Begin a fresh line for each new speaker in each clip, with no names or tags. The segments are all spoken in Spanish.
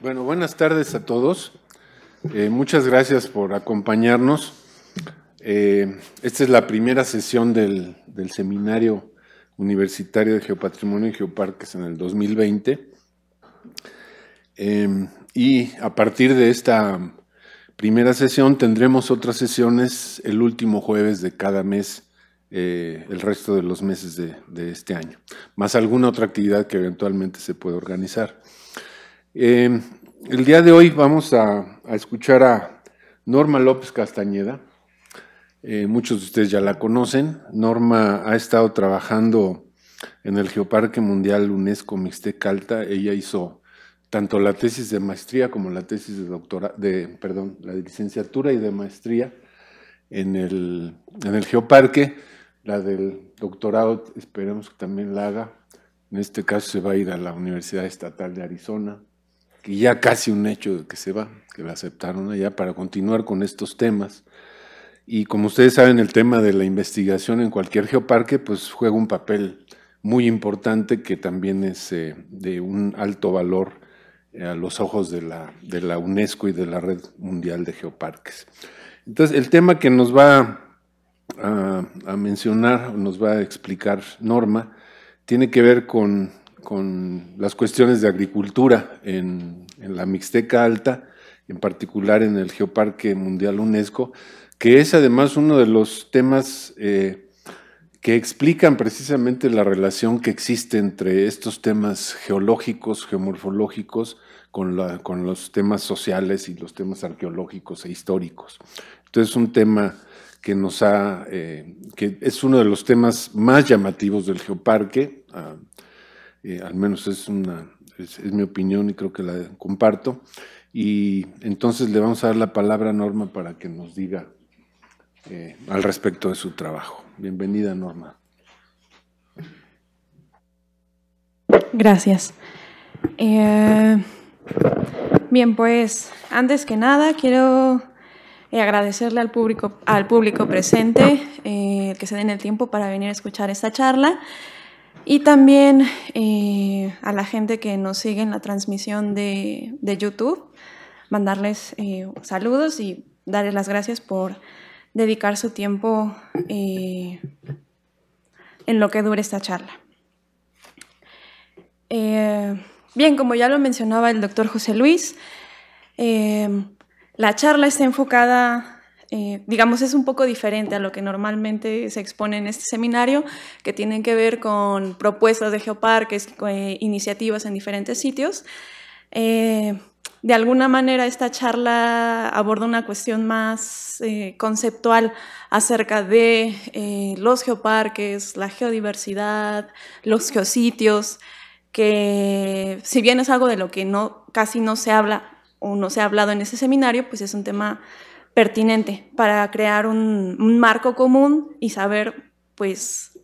Bueno, buenas tardes a todos. Eh, muchas gracias por acompañarnos. Eh, esta es la primera sesión del, Seminario Universitario de Geopatrimonio y Geoparques en el 2020. Em, y a partir de esta primera sesión tendremos otras sesiones el último jueves de cada mes eh, el resto de los meses de, este año, más alguna otra actividad que eventualmente se puede organizar. Em, el día de hoy vamos a, escuchar a Norma López Castañeda. Eh, muchos de ustedes ya la conocen. Norma ha estado trabajando en el Geoparque Mundial UNESCO Alta. Ella hizo tanto la tesis de maestría como la tesis de doctora, de, perdón, la licenciatura y de maestría en el Geoparque la del doctorado esperemos que también la haga. En este caso se va a ir a la Universidad Estatal de Arizona, que ya casi un hecho de que se va, que la aceptaron allá para continuar con estos temas. Y como ustedes saben, el tema de la investigación en cualquier geoparque pues juega un papel muy importante que también es eh, de un alto valor eh, a los ojos de la, de la UNESCO y de la Red Mundial de Geoparques. Entonces, el tema que nos va a, mencionar, nos va a explicar Norma, tiene que ver con, las cuestiones de agricultura en, la Mixteca Alta, en particular en el Geoparque Mundial UNESCO, que es además uno de los temas eh, que explican precisamente la relación que existe entre estos temas geológicos, geomorfológicos, con, con los temas sociales y los temas arqueológicos e históricos. Entonces es un tema que nos ha, eh, que es uno de los temas más llamativos del geoparque, ah, eh, al menos es, una, es, mi opinión y creo que la comparto. Y entonces le vamos a dar la palabra a Norma para que nos diga eh, al respecto de su trabajo. Bienvenida, Norma.
Gracias. Bien, pues antes que nada quiero y agradecerle al público, al público presente eh, que se den el tiempo para venir a escuchar esta charla y también eh, a la gente que nos sigue en la transmisión de, YouTube, mandarles eh, saludos y darles las gracias por dedicar su tiempo en lo que dure esta charla. bien, como ya lo mencionaba el doctor José Luis, la charla está enfocada, eh, digamos, es un poco diferente a lo que normalmente se expone en este seminario, que tienen que ver con propuestas de geoparques, eh, iniciativas en diferentes sitios. Eh, de alguna manera esta charla aborda una cuestión más conceptual acerca de los geoparques, la geodiversidad, los geositios, que si bien es algo de lo que no, casi no se habla o no se ha hablado en ese seminario, pues es un tema pertinente para crear un, marco común y saber, pues,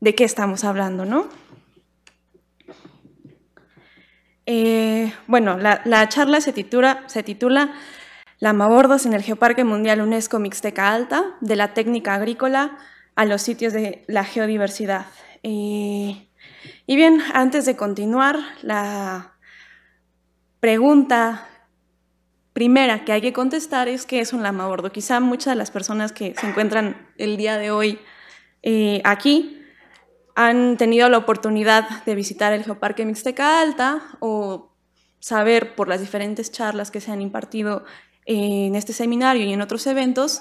de qué estamos hablando, ¿no? Eh, bueno, la, charla se titula, se titula en el Geoparque Mundial UNESCO Mixteca Alta, de la técnica agrícola a los sitios de la geodiversidad. Eh, y bien, antes de continuar, la, pregunta primera que hay que contestar es qué es un lama gordo. Quizá muchas de las personas que se encuentran el día de hoy eh, aquí han tenido la oportunidad de visitar el Geoparque Mixteca Alta o saber por las diferentes charlas que se han impartido eh, en este seminario y en otros eventos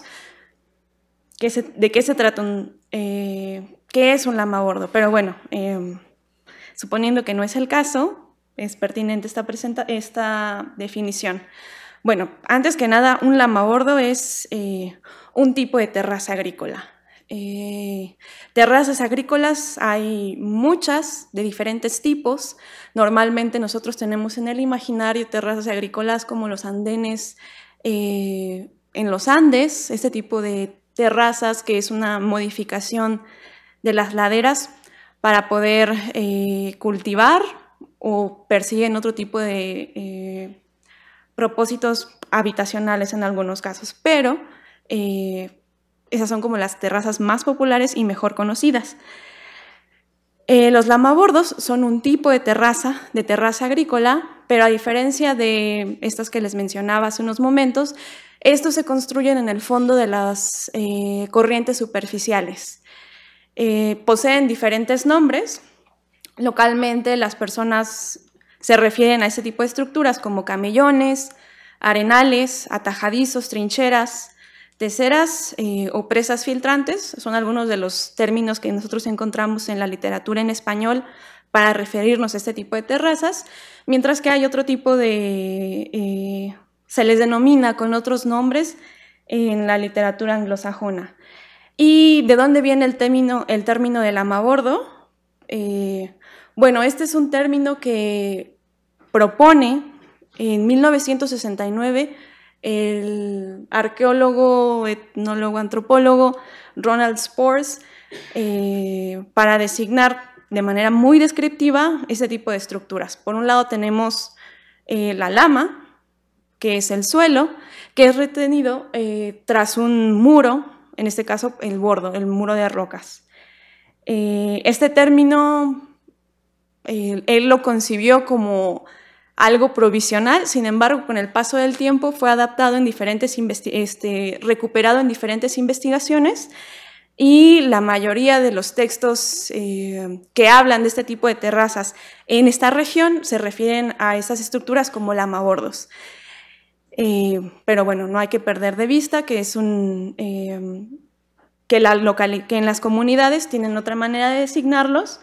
de qué se trata un, eh, es un lama gordo. Pero bueno, suponiendo que no es el caso, es pertinente esta, esta definición. Bueno, antes que nada, un lama bordo es eh, un tipo de terraza agrícola. Eh, terrazas agrícolas hay muchas de diferentes tipos. Normalmente nosotros tenemos en el imaginario terrazas agrícolas como los andenes eh, en los Andes, este tipo de terrazas que es una modificación de las laderas para poder cultivar o persiguen otro tipo de eh, propósitos habitacionales en algunos casos, pero eh, esas son como las terrazas más populares y mejor conocidas. Eh, los lamabordos son un tipo de terraza, de terraza agrícola, pero a diferencia de estas que les mencionaba hace unos momentos, estos se construyen en el fondo de las corrientes superficiales. poseen diferentes nombres, Localmente las personas se refieren a ese tipo de estructuras como camellones, arenales, atajadizos, trincheras, teceras eh, o presas filtrantes son algunos de los términos que nosotros encontramos en la literatura en español para referirnos a este tipo de terrazas, mientras que hay otro tipo de, eh, se les denomina con otros nombres en la literatura anglosajona. ¿Y de dónde viene el término, el término del amabordo? Eh, bueno, este es un término que propone en 1969 el arqueólogo, etnólogo, antropólogo Ronald Spores eh, para designar de manera muy descriptiva ese tipo de estructuras. Por un lado tenemos eh, la lama, que es el suelo, que es retenido eh, tras un muro, en este caso el bordo, el muro de rocas. este término él, lo concibió como algo provisional, sin embargo, con el paso del tiempo fue adaptado en diferentes, este, recuperado en diferentes investigaciones y la mayoría de los textos eh, que hablan de este tipo de terrazas en esta región se refieren a esas estructuras como lamabordos. Eh, pero bueno, no hay que perder de vista que eh, en las comunidades tienen otra manera de designarlos,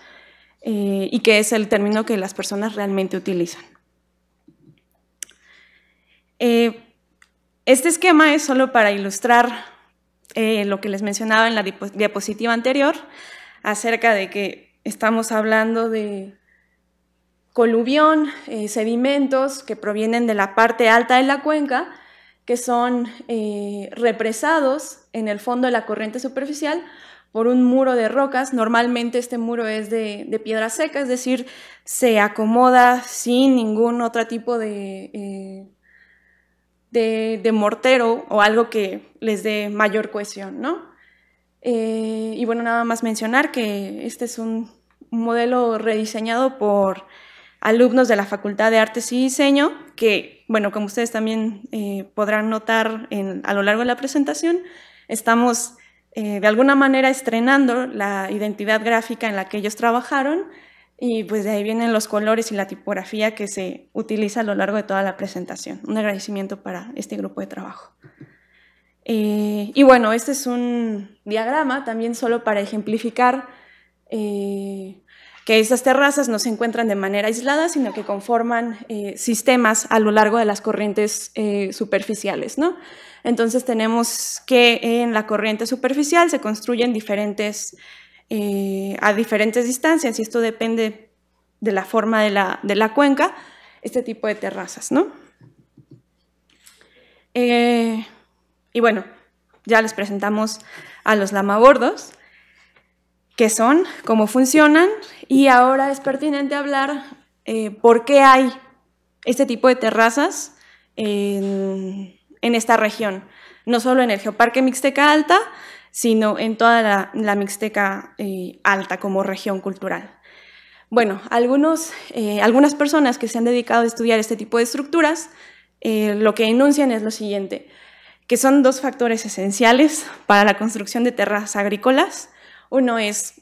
eh, y que es el término que las personas realmente utilizan. Eh, este esquema es solo para ilustrar eh, lo que les mencionaba en la diapositiva anterior acerca de que estamos hablando de coluvión, sedimentos que provienen de la parte alta de la cuenca, que son represados en el fondo de la corriente superficial por un muro de rocas. Normalmente este muro es de, piedra seca, es decir, se acomoda sin ningún otro tipo de, eh, de, mortero o algo que les dé mayor cohesión, ¿no? Eh, y bueno, nada más mencionar que este es un modelo rediseñado por alumnos de la Facultad de Artes y Diseño, que, bueno, como ustedes también eh, podrán notar en, a lo largo de la presentación, estamos eh, de alguna manera estrenando la identidad gráfica en la que ellos trabajaron y pues de ahí vienen los colores y la tipografía que se utiliza a lo largo de toda la presentación. Un agradecimiento para este grupo de trabajo. Eh, y bueno, este es un diagrama también solo para ejemplificar eh, que estas terrazas no se encuentran de manera aislada, sino que conforman sistemas a lo largo de las corrientes superficiales. ¿no? Entonces tenemos que en la corriente superficial se construyen diferentes, eh, a diferentes distancias y esto depende de la forma de la, cuenca, este tipo de terrazas, ¿no? Eh, y bueno, ya les presentamos a los lamabordos, qué son, cómo funcionan, y ahora es pertinente hablar eh, por qué hay este tipo de terrazas en en esta región, no solo en el Geoparque Mixteca Alta, sino en toda la, Mixteca eh, Alta como región cultural. Bueno, algunos, eh, algunas personas que se han dedicado a estudiar este tipo de estructuras eh, lo que enuncian es lo siguiente, que son dos factores esenciales para la construcción de terras agrícolas. Uno es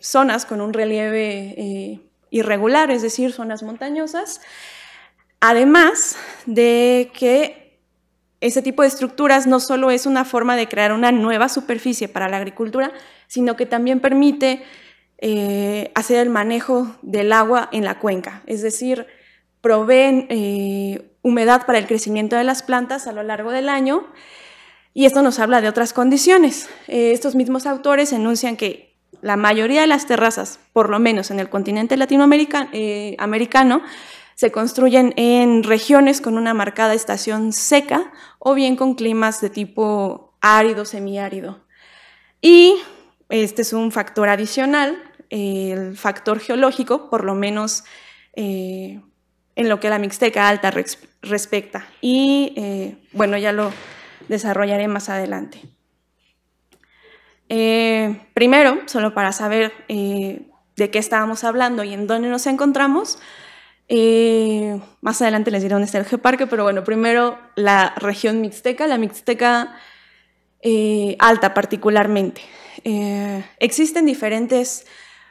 zonas con un relieve irregular, es decir, zonas montañosas, además de que ese tipo de estructuras no solo es una forma de crear una nueva superficie para la agricultura, sino que también permite eh, hacer el manejo del agua en la cuenca, es decir, proveen eh, humedad para el crecimiento de las plantas a lo largo del año y esto nos habla de otras condiciones. Eh, estos mismos autores enuncian que la mayoría de las terrazas, por lo menos en el continente latinoamericano, se construyen en regiones con una marcada estación seca o bien con climas de tipo árido, semiárido. Y este es un factor adicional, el factor geológico, por lo menos eh, en lo que la Mixteca Alta respecta. Y eh, bueno, ya lo desarrollaré más adelante. Eh, primero, solo para saber de qué estábamos hablando y en dónde nos encontramos, eh, más adelante les diré dónde está el geoparque, pero bueno, primero la región mixteca, la mixteca eh, alta particularmente. Eh, existen diferentes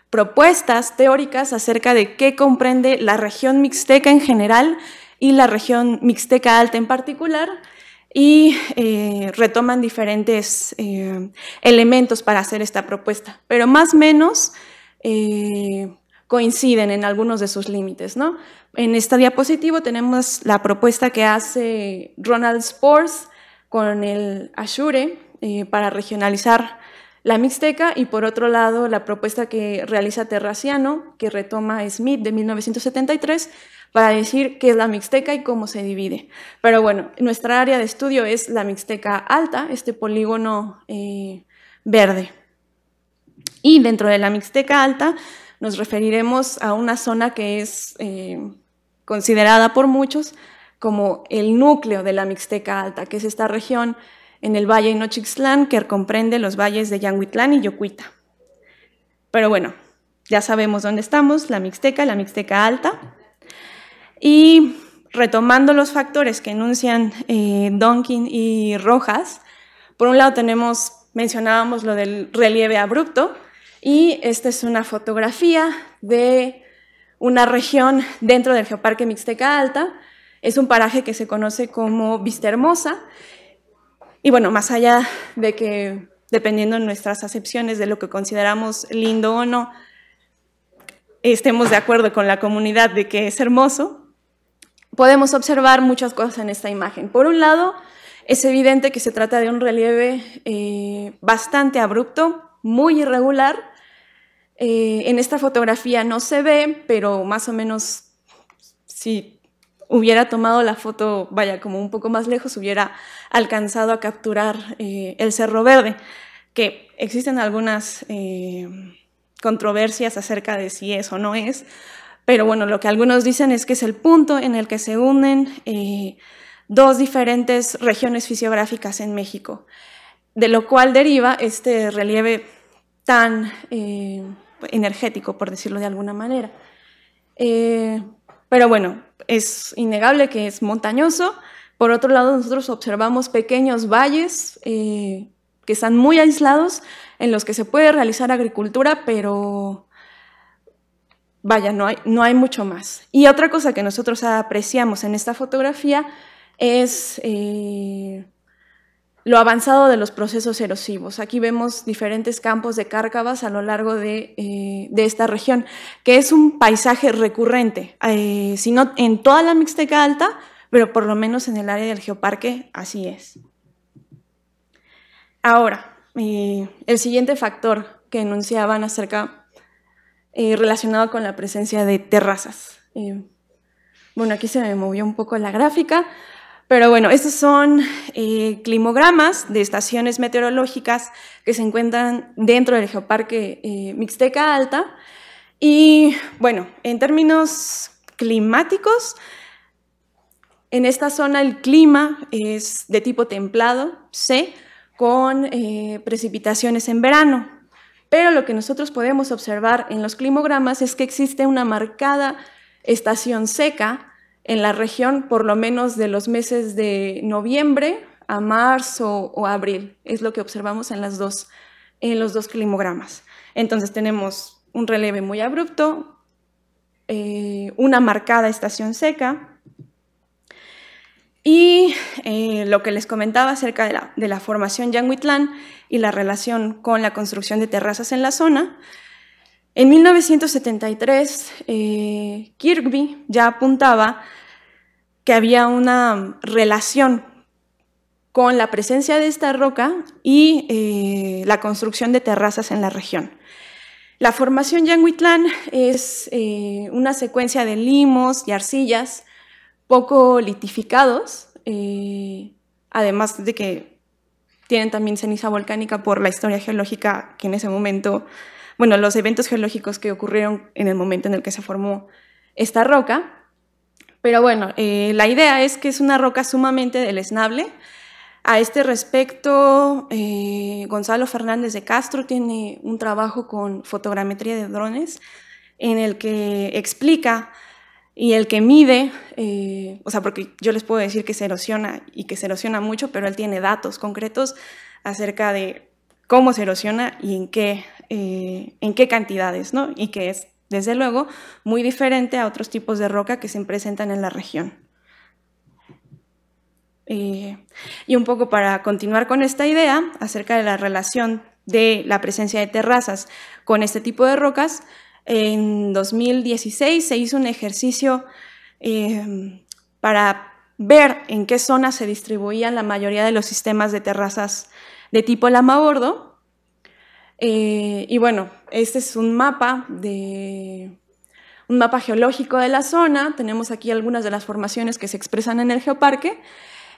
propuestas teóricas acerca de qué comprende la región mixteca en general y la región mixteca alta en particular y retoman diferentes elementos para hacer esta propuesta. Pero más o menos coinciden en algunos de sus límites. ¿no? En esta diapositiva tenemos la propuesta que hace Ronald Spors con el Azure eh, para regionalizar la Mixteca y por otro lado la propuesta que realiza Terraciano, que retoma Smith de 1973, para decir qué es la Mixteca y cómo se divide. Pero bueno, nuestra área de estudio es la Mixteca Alta, este polígono eh, verde. Y dentro de la Mixteca Alta nos referiremos a una zona que es eh, considerada por muchos como el núcleo de la Mixteca Alta, que es esta región en el Valle Nochixtlán que comprende los valles de Yanguitlán y Yocuita. Pero bueno, ya sabemos dónde estamos, la Mixteca, la Mixteca Alta. Y retomando los factores que enuncian eh, Donkin y Rojas, por un lado tenemos, mencionábamos lo del relieve abrupto, y esta es una fotografía de una región dentro del Geoparque Mixteca Alta. Es un paraje que se conoce como Vista Hermosa. Y bueno, más allá de que, dependiendo de nuestras acepciones de lo que consideramos lindo o no, estemos de acuerdo con la comunidad de que es hermoso, podemos observar muchas cosas en esta imagen. Por un lado, es evidente que se trata de un relieve eh, bastante abrupto, muy irregular, eh, en esta fotografía no se ve, pero más o menos si hubiera tomado la foto, vaya, como un poco más lejos, hubiera alcanzado a capturar eh, el Cerro Verde, que existen algunas eh, controversias acerca de si es o no es, pero bueno, lo que algunos dicen es que es el punto en el que se unen dos diferentes regiones fisiográficas en México, de lo cual deriva este relieve tan eh, energético, por decirlo de alguna manera. Eh, pero bueno, es innegable que es montañoso. Por otro lado, nosotros observamos pequeños valles eh, que están muy aislados, en los que se puede realizar agricultura, pero vaya, no hay, no hay mucho más. Y otra cosa que nosotros apreciamos en esta fotografía es eh, lo avanzado de los procesos erosivos. Aquí vemos diferentes campos de cárcavas a lo largo de, eh, esta región, que es un paisaje recurrente, sino eh, si no en toda la Mixteca Alta, pero por lo menos en el área del geoparque así es. Ahora, eh, el siguiente factor que enunciaban acerca relacionado con la presencia de terrazas. bueno, aquí se me movió un poco la gráfica, pero bueno, estos son eh, climogramas de estaciones meteorológicas que se encuentran dentro del Geoparque eh, Mixteca Alta. Y bueno, en términos climáticos, en esta zona el clima es de tipo templado, C, con eh, precipitaciones en verano. Pero lo que nosotros podemos observar en los climogramas es que existe una marcada estación seca en la región por lo menos de los meses de noviembre a marzo o abril. Es lo que observamos en, las en los dos climogramas. Entonces tenemos un releve muy abrupto, eh, una marcada estación seca y eh, lo que les comentaba acerca de la, de la formación Yanguitlán y la relación con la construcción de terrazas en la zona, en 1973, Kirkby eh, Kirby ya apuntaba que había una relación con la presencia de esta roca y eh, la construcción de terrazas en la región. La formación Yanguitlán es eh, una secuencia de limos y arcillas poco litificados, además de que tienen también ceniza volcánica por la historia geológica que en ese momento bueno, los eventos geológicos que ocurrieron en el momento en el que se formó esta roca. Pero bueno, eh, la idea es que es una roca sumamente deleznable. A este respecto, eh, Gonzalo Fernández de Castro tiene un trabajo con fotogrametría de drones en el que explica y el que mide, eh, o sea, porque yo les puedo decir que se erosiona y que se erosiona mucho, pero él tiene datos concretos acerca de cómo se erosiona y en qué eh, en qué cantidades, ¿no? Y que es, desde luego, muy diferente a otros tipos de roca que se presentan en la región. Eh, y un poco para continuar con esta idea acerca de la relación de la presencia de terrazas con este tipo de rocas, en 2016 se hizo un ejercicio eh, para ver en qué zonas se distribuían la mayoría de los sistemas de terrazas de tipo lama-bordo eh, y bueno, este es un mapa un mapa geológico de la zona. Tenemos aquí algunas de las formaciones que se expresan en el geoparque.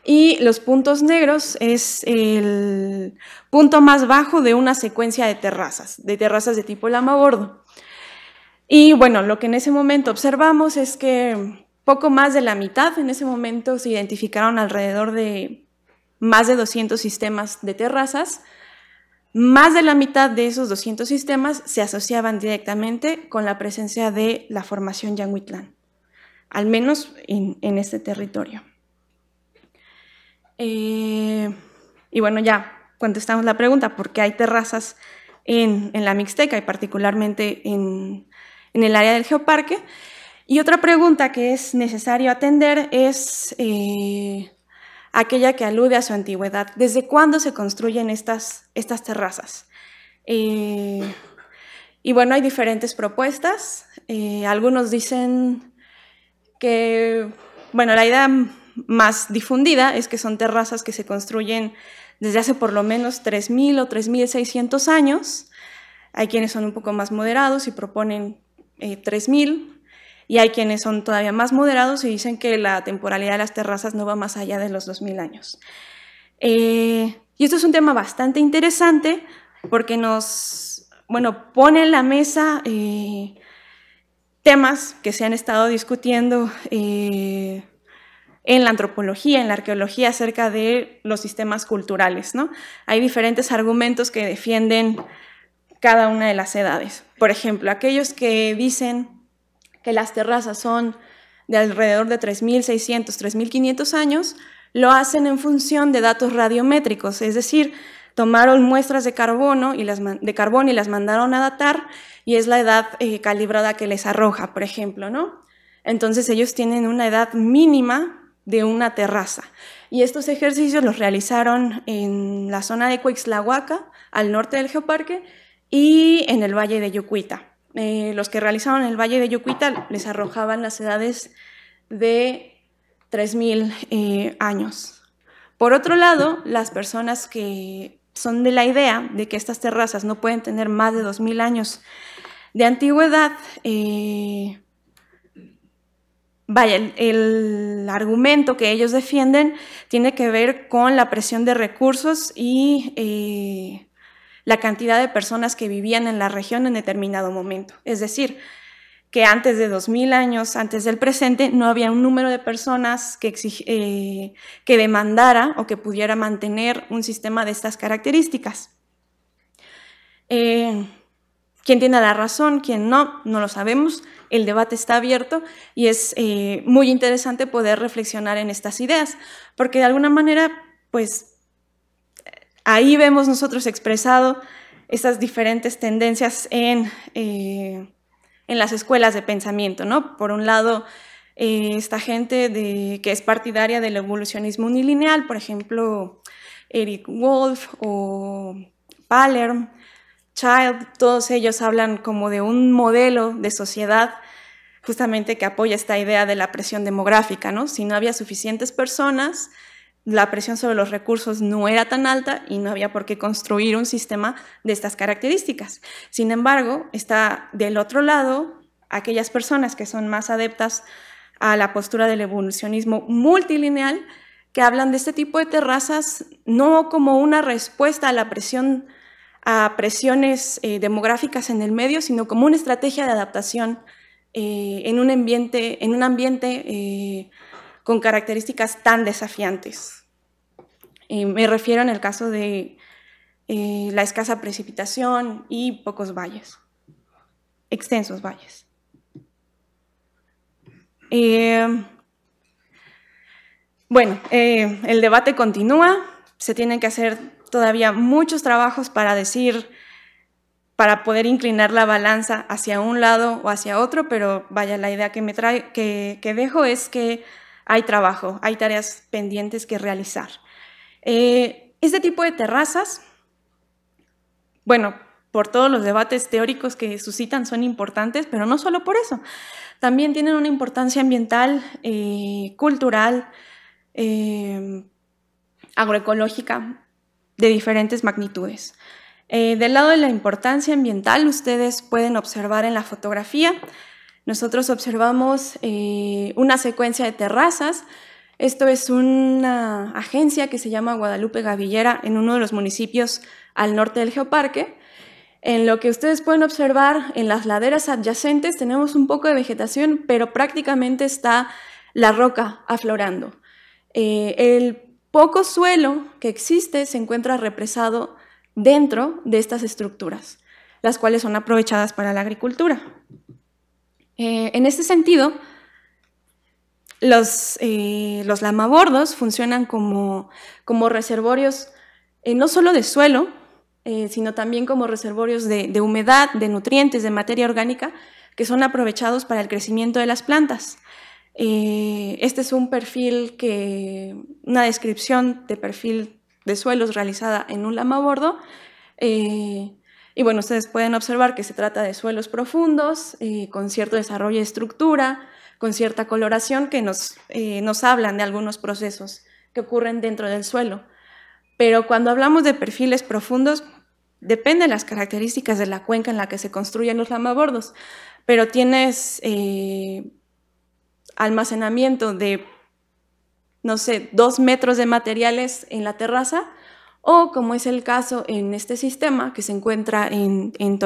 Y los puntos negros es el punto más bajo de una secuencia de terrazas, de terrazas de tipo lama bordo. Y bueno, lo que en ese momento observamos es que poco más de la mitad en ese momento se identificaron alrededor de más de 200 sistemas de terrazas, más de la mitad de esos 200 sistemas se asociaban directamente con la presencia de la formación Yanguitlán, al menos en, este territorio. Eh, y bueno, ya contestamos la pregunta, porque hay terrazas en, la Mixteca y particularmente en, el área del geoparque. Y otra pregunta que es necesario atender es eh, aquella que alude a su antigüedad. ¿Desde cuándo se construyen estas, estas terrazas? Eh, y bueno, hay diferentes propuestas. Eh, algunos dicen que, bueno, la idea más difundida es que son terrazas que se construyen desde hace por lo menos 3.000 o 3.600 años. Hay quienes son un poco más moderados y proponen eh, 3.000. Y hay quienes son todavía más moderados y dicen que la temporalidad de las terrazas no va más allá de los 2.000 años. Eh, y esto es un tema bastante interesante porque nos bueno, pone en la mesa eh, temas que se han estado discutiendo eh, en la antropología, en la arqueología, acerca de los sistemas culturales. ¿no? Hay diferentes argumentos que defienden cada una de las edades. Por ejemplo, aquellos que dicen que las terrazas son de alrededor de 3.600, 3.500 años, lo hacen en función de datos radiométricos, es decir, tomaron muestras de carbono y las, de y las mandaron a datar y es la edad eh, calibrada que les arroja, por ejemplo, ¿no? Entonces ellos tienen una edad mínima de una terraza. Y estos ejercicios los realizaron en la zona de Cuixlahuaca, al norte del geoparque, y en el valle de Yucuita. Eh, los que realizaban el Valle de Yucuita les arrojaban las edades de 3.000 eh, años. Por otro lado, las personas que son de la idea de que estas terrazas no pueden tener más de 2.000 años de antigüedad, eh, vaya, el, argumento que ellos defienden tiene que ver con la presión de recursos y la cantidad de personas que vivían en la región en determinado momento. Es decir, que antes de 2000 años, antes del presente, no había un número de personas que, eh, que demandara o que pudiera mantener un sistema de estas características. Eh, ¿Quién tiene la razón? ¿Quién no? No lo sabemos. El debate está abierto y es eh, muy interesante poder reflexionar en estas ideas, porque de alguna manera, pues Ahí vemos nosotros expresado estas diferentes tendencias eh, en, las escuelas de pensamiento, ¿no? Por un lado, eh, esta gente que es partidaria del evolucionismo unilineal, por ejemplo, Eric Wolf o Palerm, Child, todos ellos hablan como de un modelo de sociedad justamente que apoya esta idea de la presión demográfica, ¿no? Si no había suficientes personas, la presión sobre los recursos no era tan alta y no había por qué construir un sistema de estas características. Sin embargo, está del otro lado aquellas personas que son más adeptas a la postura del evolucionismo multilineal, que hablan de este tipo de terrazas no como una respuesta a la presión a presiones eh, demográficas en el medio, sino como una estrategia de adaptación eh, en un ambiente, en un ambiente eh, con características tan desafiantes. Eh, me refiero en el caso de eh, la escasa precipitación y pocos valles, extensos valles. Eh, bueno, el debate continúa, se tienen que hacer todavía muchos trabajos para decir, para poder inclinar la balanza hacia un lado o hacia otro, pero vaya, la idea que, me trae, que, que dejo es que hay trabajo, hay tareas pendientes que realizar. Eh, este tipo de terrazas, bueno, por todos los debates teóricos que suscitan son importantes, pero no solo por eso. También tienen una importancia ambiental, eh, cultural, eh, agroecológica de diferentes magnitudes. del lado de la importancia ambiental, ustedes pueden observar en la fotografía nosotros observamos eh, una secuencia de terrazas. Esto es una agencia que se llama Guadalupe Gavillera en uno de los municipios al norte del geoparque. En lo que ustedes pueden observar, en las laderas adyacentes tenemos un poco de vegetación, pero prácticamente está la roca aflorando. Eh, el poco suelo que existe se encuentra represado dentro de estas estructuras, las cuales son aprovechadas para la agricultura. Eh, en este sentido, eh, los, lamabordos funcionan como, como reservorios eh, no solo de suelo, sino también como reservorios de, humedad, de nutrientes, de materia orgánica, que son aprovechados para el crecimiento de las plantas. este es un perfil que, una descripción de perfil de suelos realizada en un lamabordo, eh, y bueno, ustedes pueden observar que se trata de suelos profundos, eh, con cierto desarrollo de estructura, con cierta coloración que eh, nos, hablan de algunos procesos que ocurren dentro del suelo. Pero cuando hablamos de perfiles profundos, depende de las características de la cuenca en la que se construyen los lamabordos, pero tienes eh, almacenamiento de, no sé, dos metros de materiales en la terraza o como es el caso en este sistema que se encuentra en, en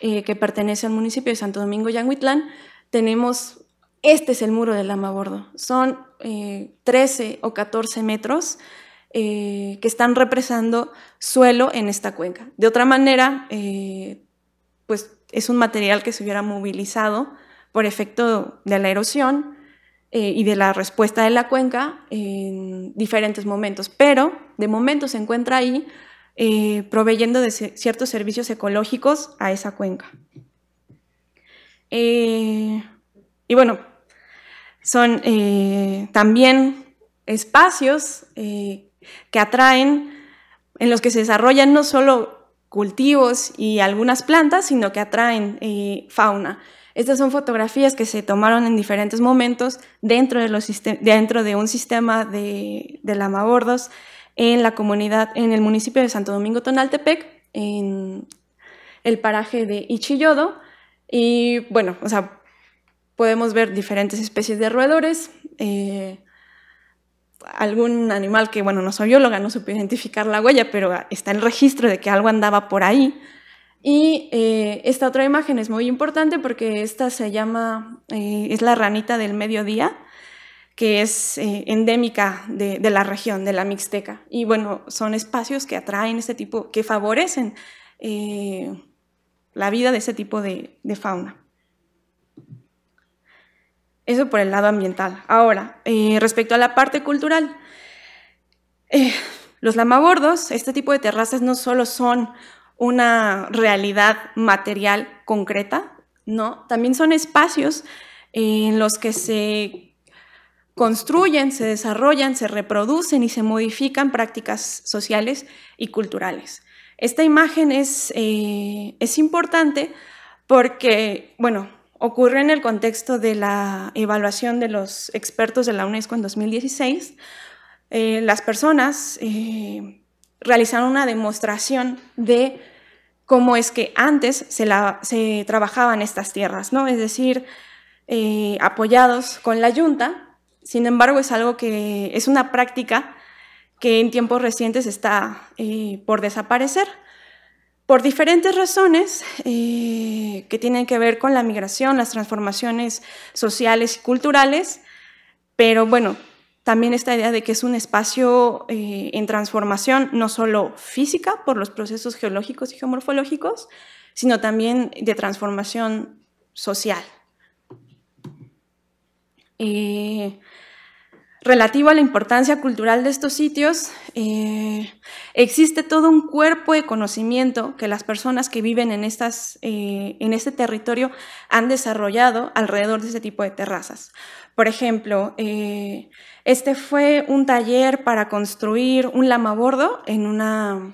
eh, que pertenece al municipio de Santo Domingo Yanguitlán, tenemos, este es el muro del Lama Bordo, son 13 eh, o 14 metros eh, que están represando suelo en esta cuenca. De otra manera, pues es un material que se hubiera movilizado por efecto de la erosión, eh, y de la respuesta de la cuenca en diferentes momentos, pero de momento se encuentra ahí eh, proveyendo de ciertos servicios ecológicos a esa cuenca. Eh, y bueno, son también espacios que atraen, en los que se desarrollan no solo cultivos y algunas plantas, sino que atraen fauna. Estas son fotografías que se tomaron en diferentes momentos dentro de, un sistema de, de bordos en la comunidad, en el municipio de Santo Domingo Tonaltepec, en el paraje de Ichillodo. Y bueno, podemos ver diferentes especies de roedores, eh, algún animal que, bueno, no soy bióloga, no supe identificar la huella, pero está el registro de que algo andaba por ahí. Y eh, esta otra imagen es muy importante porque esta se llama, eh, es la ranita del mediodía, que es eh, endémica de, la región, de la Mixteca. Y bueno, son espacios que atraen este tipo, que favorecen la vida de ese tipo de, de, fauna. Eso por el lado ambiental. Ahora, respecto a la parte cultural, los lamabordos, este tipo de terrazas no solo son una realidad material concreta, ¿no? También son espacios en los que se construyen, se desarrollan, se reproducen y se modifican prácticas sociales y culturales. Esta imagen es, eh, es importante porque, bueno, ocurre en el contexto de la evaluación de los expertos de la UNESCO en 2016. Eh, las personas eh, realizaron una demostración de cómo es que antes se, trabajaban estas tierras, ¿no? es decir, eh, apoyados con la yunta. Sin embargo, es algo que es una práctica que en tiempos recientes está eh, por desaparecer por diferentes razones eh, que tienen que ver con la migración, las transformaciones sociales y culturales, pero bueno, también esta idea de que es un espacio eh, en transformación, no solo física por los procesos geológicos y geomorfológicos, sino también de transformación social. Eh, relativo a la importancia cultural de estos sitios, eh, existe todo un cuerpo de conocimiento que las personas que viven en, estas, en este territorio han desarrollado alrededor de este tipo de terrazas. Por ejemplo, este fue un taller para construir un lama bordo en una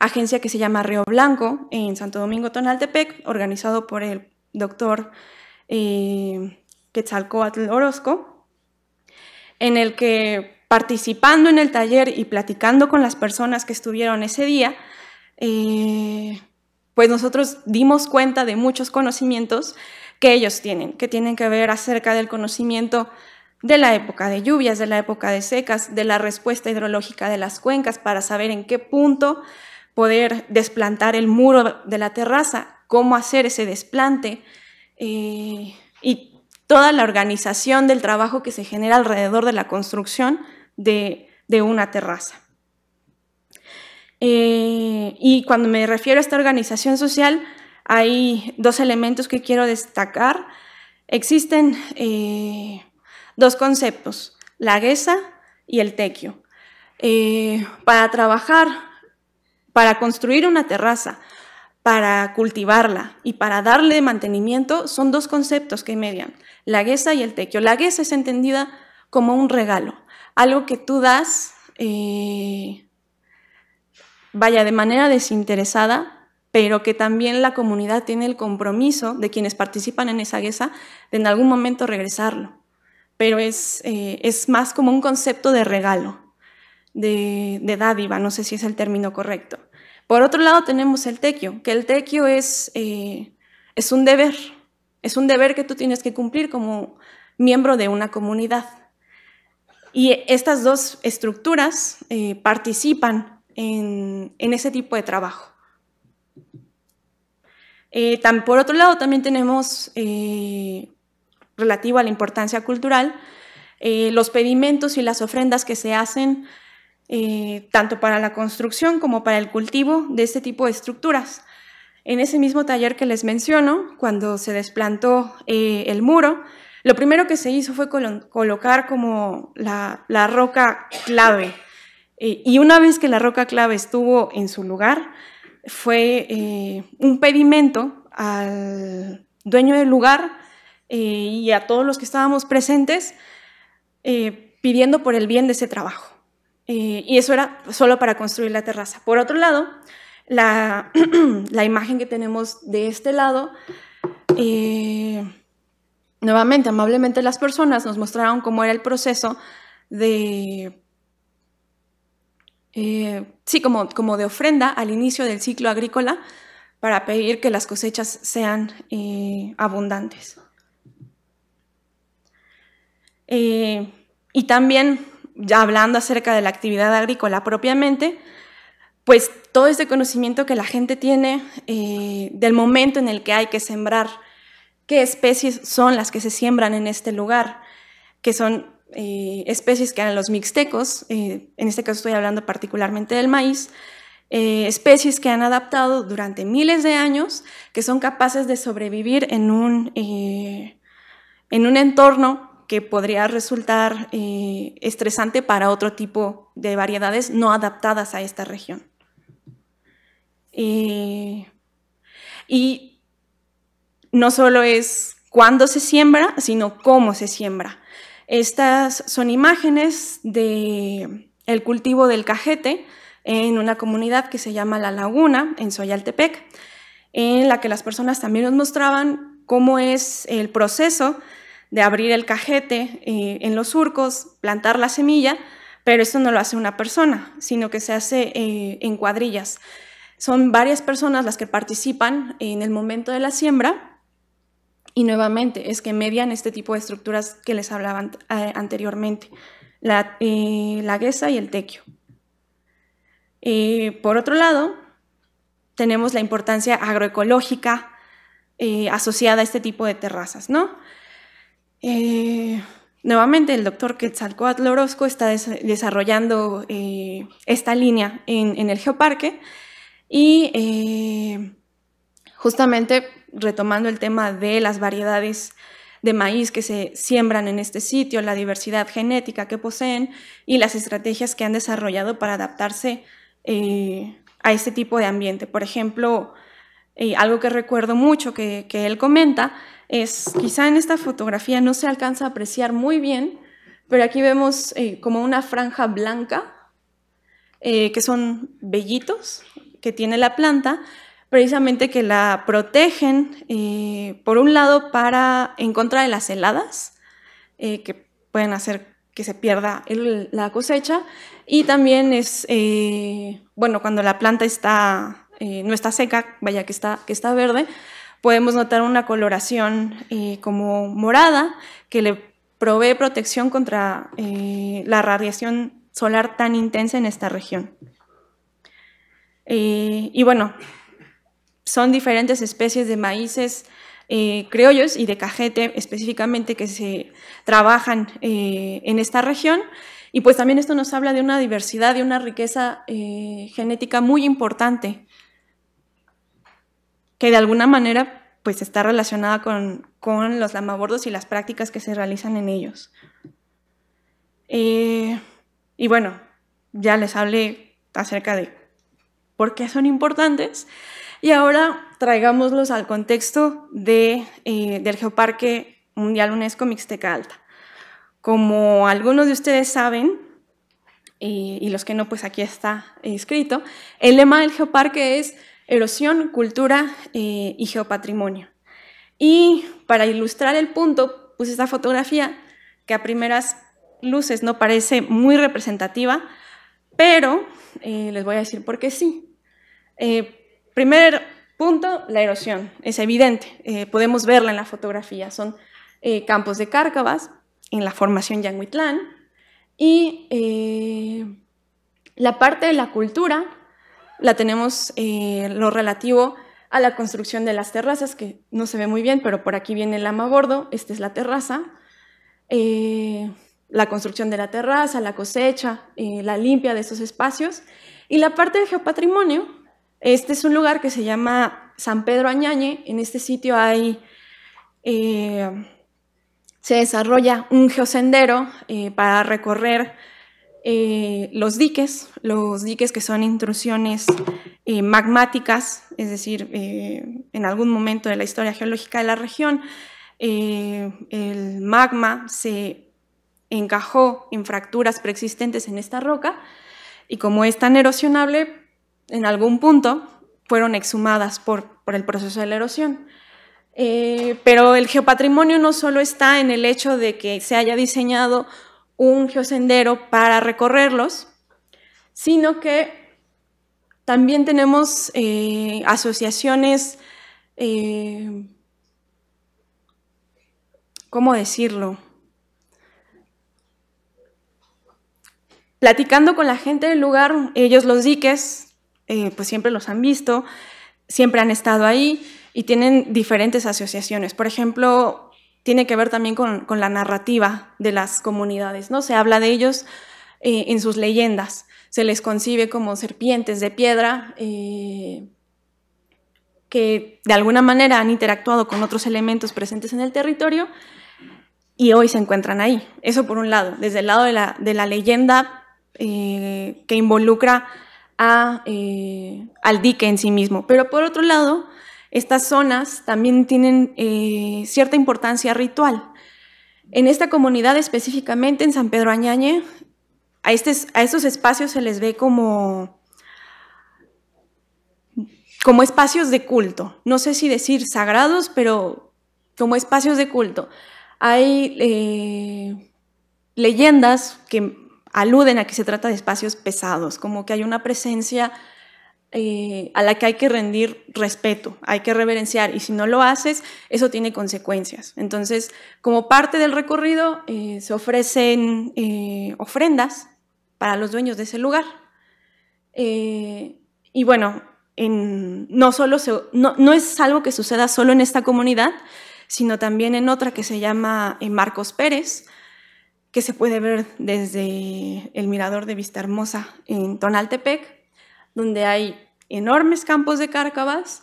agencia que se llama Río Blanco en Santo Domingo Tonaltepec, organizado por el doctor eh, Quetzalcoatl Orozco, en el que participando en el taller y platicando con las personas que estuvieron ese día, eh, pues nosotros dimos cuenta de muchos conocimientos que ellos tienen, que tienen que ver acerca del conocimiento de la época de lluvias, de la época de secas, de la respuesta hidrológica de las cuencas para saber en qué punto poder desplantar el muro de la terraza, cómo hacer ese desplante eh, y toda la organización del trabajo que se genera alrededor de la construcción de, una terraza. Eh, y cuando me refiero a esta organización social, hay dos elementos que quiero destacar. Existen eh, dos conceptos, la guesa y el tequio. Eh, para trabajar, para construir una terraza, para cultivarla y para darle mantenimiento, son dos conceptos que median, la guesa y el tequio. La guesa es entendida como un regalo, algo que tú das, eh, vaya, de manera desinteresada, pero que también la comunidad tiene el compromiso de quienes participan en esa guesa de en algún momento regresarlo pero es, eh, es más como un concepto de regalo, de, dádiva, no sé si es el término correcto. Por otro lado tenemos el tequio, que el tequio es, eh, es un deber, es un deber que tú tienes que cumplir como miembro de una comunidad. Y estas dos estructuras eh, participan en, ese tipo de trabajo. tan, por otro lado, también tenemos relativo a la importancia cultural, eh, los pedimentos y las ofrendas que se hacen eh, tanto para la construcción como para el cultivo de este tipo de estructuras. En ese mismo taller que les menciono, cuando se desplantó eh, el muro, lo primero que se hizo fue colocar como la, la roca clave. y una vez que la roca clave estuvo en su lugar, fue un pedimento al dueño del lugar eh, y a todos los que estábamos presentes eh, pidiendo por el bien de ese trabajo. Eh, y eso era solo para construir la terraza. Por otro lado, la, imagen que tenemos de este lado, nuevamente, amablemente las personas nos mostraron cómo era el proceso de sí, como, de ofrenda al inicio del ciclo agrícola para pedir que las cosechas sean abundantes. Eh, y también, ya hablando acerca de la actividad agrícola propiamente, pues todo este conocimiento que la gente tiene eh, del momento en el que hay que sembrar, qué especies son las que se siembran en este lugar, que son eh, especies que eran los mixtecos, en este caso estoy hablando particularmente del maíz, especies que han adaptado durante miles de años, que son capaces de sobrevivir en un, en un entorno que podría resultar eh, estresante para otro tipo de variedades no adaptadas a esta región. Eh, y no solo es cuándo se siembra, sino cómo se siembra. Estas son imágenes del cultivo del cajete en una comunidad que se llama La Laguna, en Soyaltepec, en la que las personas también nos mostraban cómo es el proceso de abrir el cajete eh, en los surcos, plantar la semilla, pero esto no lo hace una persona, sino que se hace eh, en cuadrillas. Son varias personas las que participan en el momento de la siembra y nuevamente es que median este tipo de estructuras que les hablaba eh, anteriormente, la, eh, y el tequio. por otro lado, tenemos la importancia agroecológica asociada a este tipo de terrazas, ¿no? Eh, nuevamente, el doctor Quetzalcoatl Orozco está desarrollando eh, esta línea en, el geoparque y eh, justamente retomando el tema de las variedades de maíz que se siembran en este sitio, la diversidad genética que poseen y las estrategias que han desarrollado para adaptarse a este tipo de ambiente. Por ejemplo, algo que recuerdo mucho que él comenta es, quizá en esta fotografía no se alcanza a apreciar muy bien, pero aquí vemos eh, como una franja blanca, eh, que son vellitos que tiene la planta, precisamente que la protegen, eh, por un lado, para en contra de las heladas, que pueden hacer que se pierda la cosecha, y también es, bueno, cuando la planta está, no está seca, vaya que está verde, Podemos notar una coloración eh, como morada que le provee protección contra eh, la radiación solar tan intensa en esta región. Eh, y bueno, son diferentes especies de maíces criollos y de cajete específicamente que se trabajan en esta región. Y pues también esto nos habla de una diversidad, y una riqueza genética muy importante que de alguna manera pues está relacionada con, los lamabordos y las prácticas que se realizan en ellos. Eh, y bueno, ya les hablé acerca de por qué son importantes y ahora traigámoslos al contexto de, eh, del Geoparque Mundial UNESCO Mixteca Alta. Como algunos de ustedes saben, eh, y los que no, pues aquí está escrito, el lema del Geoparque es erosión, cultura eh, y geopatrimonio. Y para ilustrar el punto, puse esta fotografía que a primeras luces no parece muy representativa, pero eh, les voy a decir por qué sí. Eh, primer punto, la erosión. Es evidente, podemos verla en la fotografía. Son campos de cárcavas en la formación Yanguitlán y la parte de la cultura la tenemos eh, lo relativo a la construcción de las terrazas, que no se ve muy bien, pero por aquí viene el bordo esta es la terraza, eh, la construcción de la terraza, la cosecha, eh, la limpia de esos espacios. Y la parte de geopatrimonio, este es un lugar que se llama San Pedro Añañe, en este sitio hay, se desarrolla un geosendero para recorrer eh, los diques, los diques que son intrusiones eh, magmáticas, es decir, eh, en algún momento de la historia geológica de la región, el magma se encajó en fracturas preexistentes en esta roca y como es tan erosionable, en algún punto fueron exhumadas por, por el proceso de la erosión. pero el geopatrimonio no solo está en el hecho de que se haya diseñado un geosendero para recorrerlos, sino que también tenemos eh, asociaciones, eh, ¿cómo decirlo? Platicando con la gente del lugar, ellos los diques, eh, pues siempre los han visto, siempre han estado ahí y tienen diferentes asociaciones. Por ejemplo, tiene que ver también con, la narrativa de las comunidades, ¿no? Se habla de ellos eh, en sus leyendas, se les concibe como serpientes de piedra eh, que de alguna manera han interactuado con otros elementos presentes en el territorio y hoy se encuentran ahí. Eso por un lado, desde el lado de la, leyenda eh, que involucra a, al dique en sí mismo, pero por otro lado, estas zonas también tienen eh, cierta importancia ritual. En esta comunidad específicamente, en San Pedro Añañe, a, estos espacios se les ve como, como espacios de culto. No sé si decir sagrados, pero como espacios de culto. Hay eh, leyendas que aluden a que se trata de espacios pesados, como que hay una presencia eh, a la que hay que rendir respeto, hay que reverenciar y si no lo haces, eso tiene consecuencias. Entonces, como parte del recorrido, eh, se ofrecen eh, ofrendas para los dueños de ese lugar. y bueno, no, solo no, no, es algo que suceda solo en esta comunidad, sino también en otra que se llama Marcos Pérez, que se puede ver desde el mirador de Vista Hermosa en Tonaltepec donde hay enormes campos de cárcavas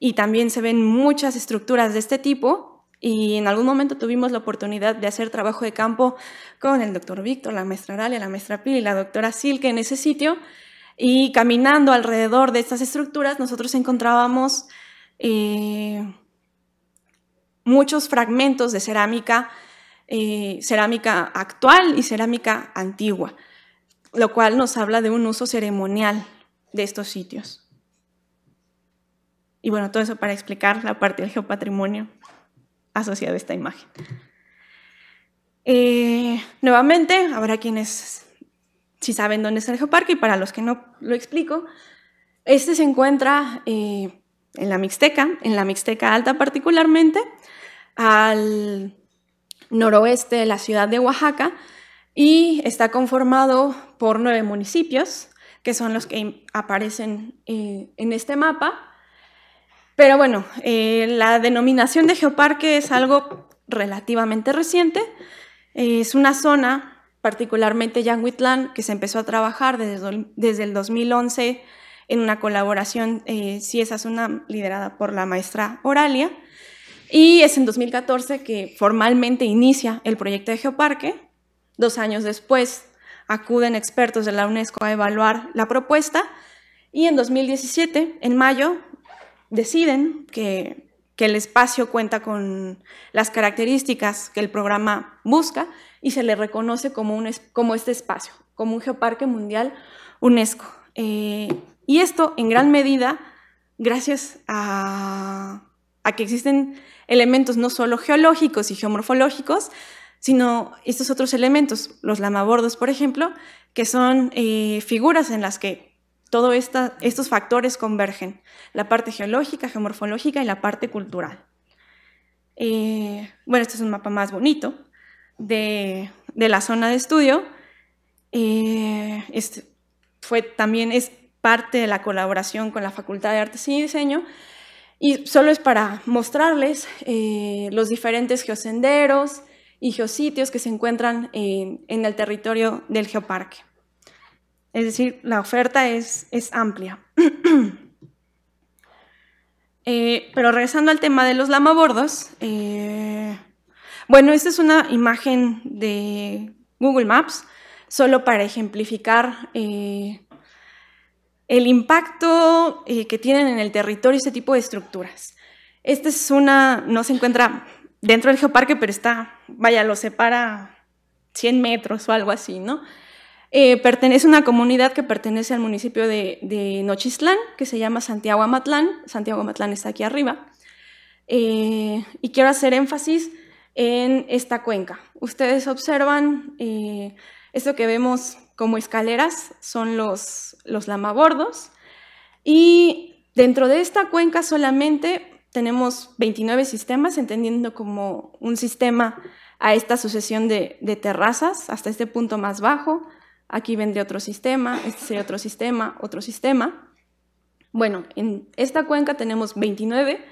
y también se ven muchas estructuras de este tipo. Y en algún momento tuvimos la oportunidad de hacer trabajo de campo con el doctor Víctor, la maestra Aralia, la maestra Pili, la doctora Silke en ese sitio. Y caminando alrededor de estas estructuras, nosotros encontrábamos eh, muchos fragmentos de cerámica, eh, cerámica actual y cerámica antigua, lo cual nos habla de un uso ceremonial de estos sitios. Y bueno, todo eso para explicar la parte del geopatrimonio asociado a esta imagen. Eh, nuevamente, habrá quienes si saben dónde está el geoparque y para los que no lo explico, este se encuentra eh, en la Mixteca, en la Mixteca Alta particularmente, al noroeste de la ciudad de Oaxaca y está conformado por nueve municipios que son los que aparecen eh, en este mapa. Pero bueno, eh, la denominación de geoparque es algo relativamente reciente. es una zona, particularmente Yanguitlán, que se empezó a trabajar desde, desde el 2011 en una colaboración, eh, si esa es una liderada por la maestra Oralia. Y es en 2014 que formalmente inicia el proyecto de Geoparque. Dos años después acuden expertos de la UNESCO a evaluar la propuesta y en 2017, en mayo, deciden que, el espacio cuenta con las características que el programa busca y se le reconoce como, un, como este espacio, como un geoparque mundial UNESCO. Eh, y esto en gran medida gracias a, a que existen elementos no solo geológicos y geomorfológicos, sino estos otros elementos, los lamabordos, por ejemplo, que son eh, figuras en las que todos estos factores convergen, la parte geológica, geomorfológica y la parte cultural. Eh, bueno, este es un mapa más bonito de, la zona de estudio. Eh, este fue, también es parte de la colaboración con la Facultad de Artes y Diseño. Y solo es para mostrarles los diferentes geosenderos, y geositios que se encuentran en, el territorio del geoparque. Es decir, la oferta es, es amplia. Eh, pero regresando al tema de los lamabordos, bordos eh, bueno, esta es una imagen de Google Maps, solo para ejemplificar eh, el impacto que tienen en el territorio este tipo de estructuras. Esta es una, no se encuentra dentro del geoparque, pero está, vaya, lo separa 100 metros o algo así, ¿no? Eh, pertenece a una comunidad que pertenece al municipio de, de Nochistlán, que se llama Santiago Amatlán. Santiago Amatlán está aquí arriba. Eh, y quiero hacer énfasis en esta cuenca. Ustedes observan eh, esto que vemos como escaleras, son los, los lamabordos. Y dentro de esta cuenca solamente tenemos 29 sistemas, entendiendo como un sistema a esta sucesión de, terrazas, hasta este punto más bajo. Aquí vendría otro sistema, este sería otro sistema, otro sistema. Bueno, en esta cuenca tenemos 29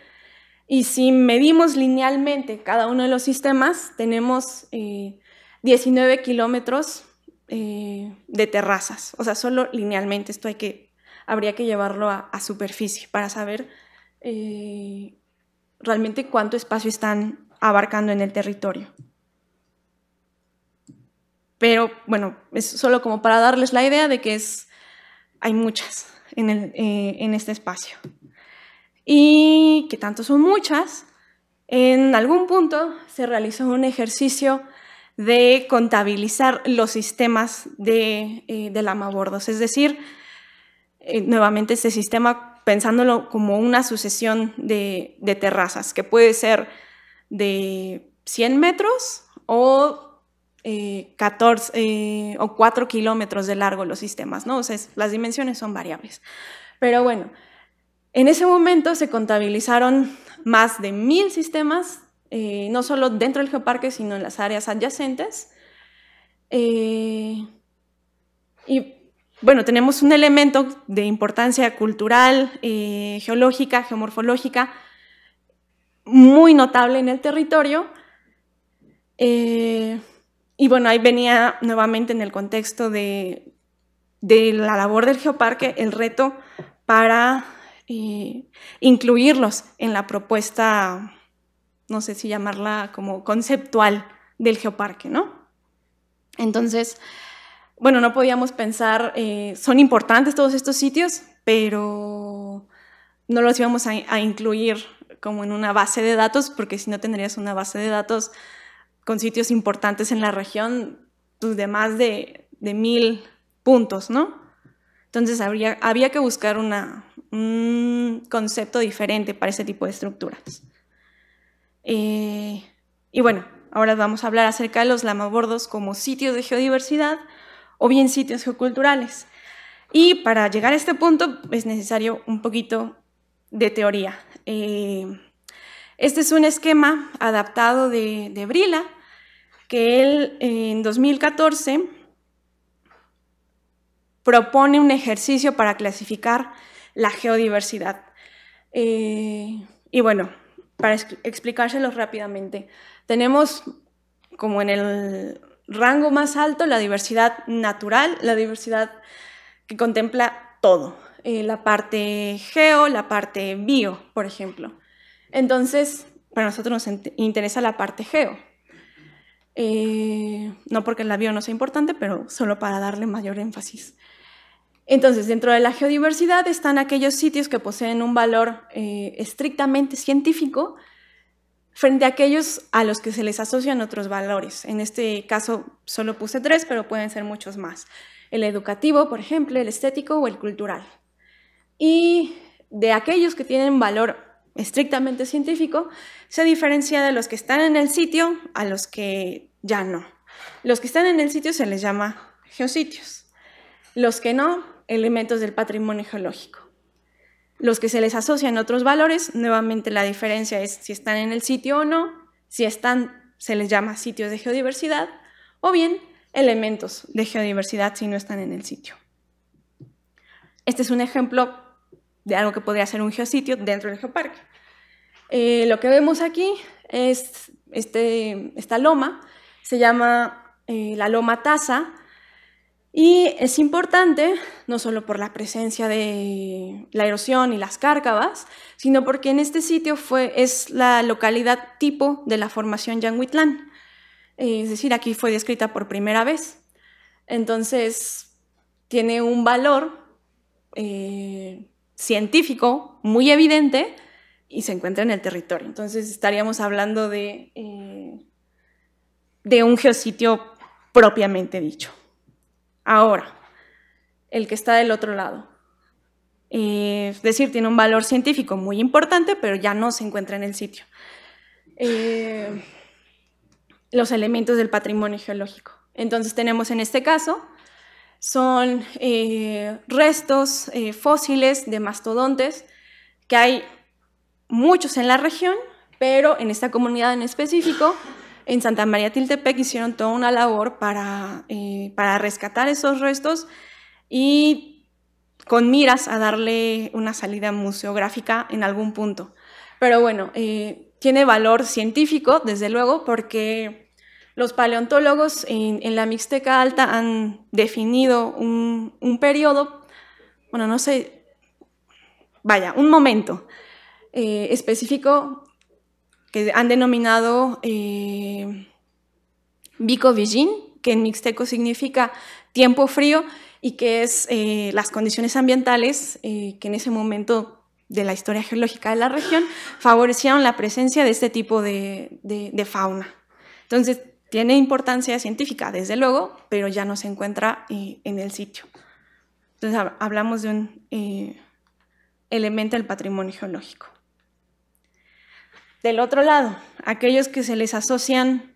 y si medimos linealmente cada uno de los sistemas, tenemos 19 eh, kilómetros eh, de terrazas, o sea, solo linealmente. Esto hay que, habría que llevarlo a, a superficie para saber eh, realmente cuánto espacio están abarcando en el territorio. Pero bueno, es solo como para darles la idea de que es, hay muchas en, eh, este espacio. Y que tanto son muchas, en algún punto se realizó un ejercicio de contabilizar los sistemas de, eh, bordos. bordos. es decir, eh, nuevamente este sistema pensándolo como una sucesión de, terrazas, que puede ser de 100 metros o 14 eh, eh, o 4 kilómetros de largo los sistemas, ¿no? O las dimensiones son variables. Pero bueno, en ese momento se contabilizaron más de mil sistemas, eh, no solo dentro del geoparque, sino en las áreas adyacentes. y bueno, tenemos un elemento de importancia cultural, eh, geológica, geomorfológica, muy notable en el territorio. Eh, y bueno, ahí venía nuevamente en el contexto de, la labor del geoparque el reto para eh, incluirlos en la propuesta, no sé si llamarla como conceptual del geoparque, ¿no? Entonces, bueno, no podíamos pensar, eh, son importantes todos estos sitios, pero no los íbamos a, incluir como en una base de datos, porque si no tendrías una base de datos con sitios importantes en la región, pues, de más de, mil puntos, ¿no? Entonces había que buscar un concepto diferente para ese tipo de estructuras. Eh, y bueno, ahora vamos a hablar acerca de los lamabordos como sitios de geodiversidad o bien sitios geoculturales. Y para llegar a este punto es necesario un poquito de teoría. Eh, este es un esquema adaptado de, Brila, que él en 2014 propone un ejercicio para clasificar la geodiversidad. Eh, y bueno, para explicárselos rápidamente, tenemos como en el rango más alto la diversidad natural, la diversidad que contempla todo, eh, la parte geo, la parte bio, por ejemplo. Entonces, para nosotros nos interesa la parte geo. Eh, no porque la bio no sea importante, pero solo para darle mayor énfasis. Entonces, dentro de la geodiversidad están aquellos sitios que poseen un valor eh, estrictamente científico, frente a aquellos a los que se les asocian otros valores. En este caso solo puse tres, pero pueden ser muchos más. El educativo, por ejemplo, el estético o el cultural. Y de aquellos que tienen valor estrictamente científico, se diferencia de los que están en el sitio a los que ya no. Los que están en el sitio se les llama geositios. Los que no, elementos del patrimonio geológico. Los que se les asocian otros valores, nuevamente la diferencia es si están en el sitio o no, si están, se les llama sitios de geodiversidad, o bien elementos de geodiversidad si no están en el sitio. Este es un ejemplo de algo que podría ser un geositio dentro del geoparque. Eh, lo que vemos aquí es este, esta loma, se llama eh, la loma Taza, y es importante, no solo por la presencia de la erosión y las cárcavas, sino porque en este sitio fue, es la localidad tipo de la formación Yanguitlán. Es decir, aquí fue descrita por primera vez. Entonces, tiene un valor eh, científico muy evidente y se encuentra en el territorio. Entonces, estaríamos hablando de, eh, de un geositio propiamente dicho ahora, el que está del otro lado. Eh, es decir, tiene un valor científico muy importante, pero ya no se encuentra en el sitio. Eh, los elementos del patrimonio geológico. Entonces tenemos en este caso, son eh, restos fósiles de mastodontes, que hay muchos en la región, pero en esta comunidad en específico en Santa María Tiltepec hicieron toda una labor eh, para, rescatar esos restos y con miras a darle una salida museográfica en algún punto. Pero bueno, eh, tiene valor científico, desde luego, porque los paleontólogos en, la Mixteca Alta han definido un, un periodo, bueno, no sé, vaya, un momento eh, específico que han denominado eh, Vico Vigín, que en mixteco significa tiempo frío y que es eh, las condiciones ambientales eh, que en ese momento de la historia geológica de la región favorecieron la presencia de este tipo de, fauna. Entonces, tiene importancia científica, desde luego, pero ya no se encuentra eh, en el sitio. Entonces, hablamos de un elemento del patrimonio geológico. Del otro lado, aquellos que se les asocian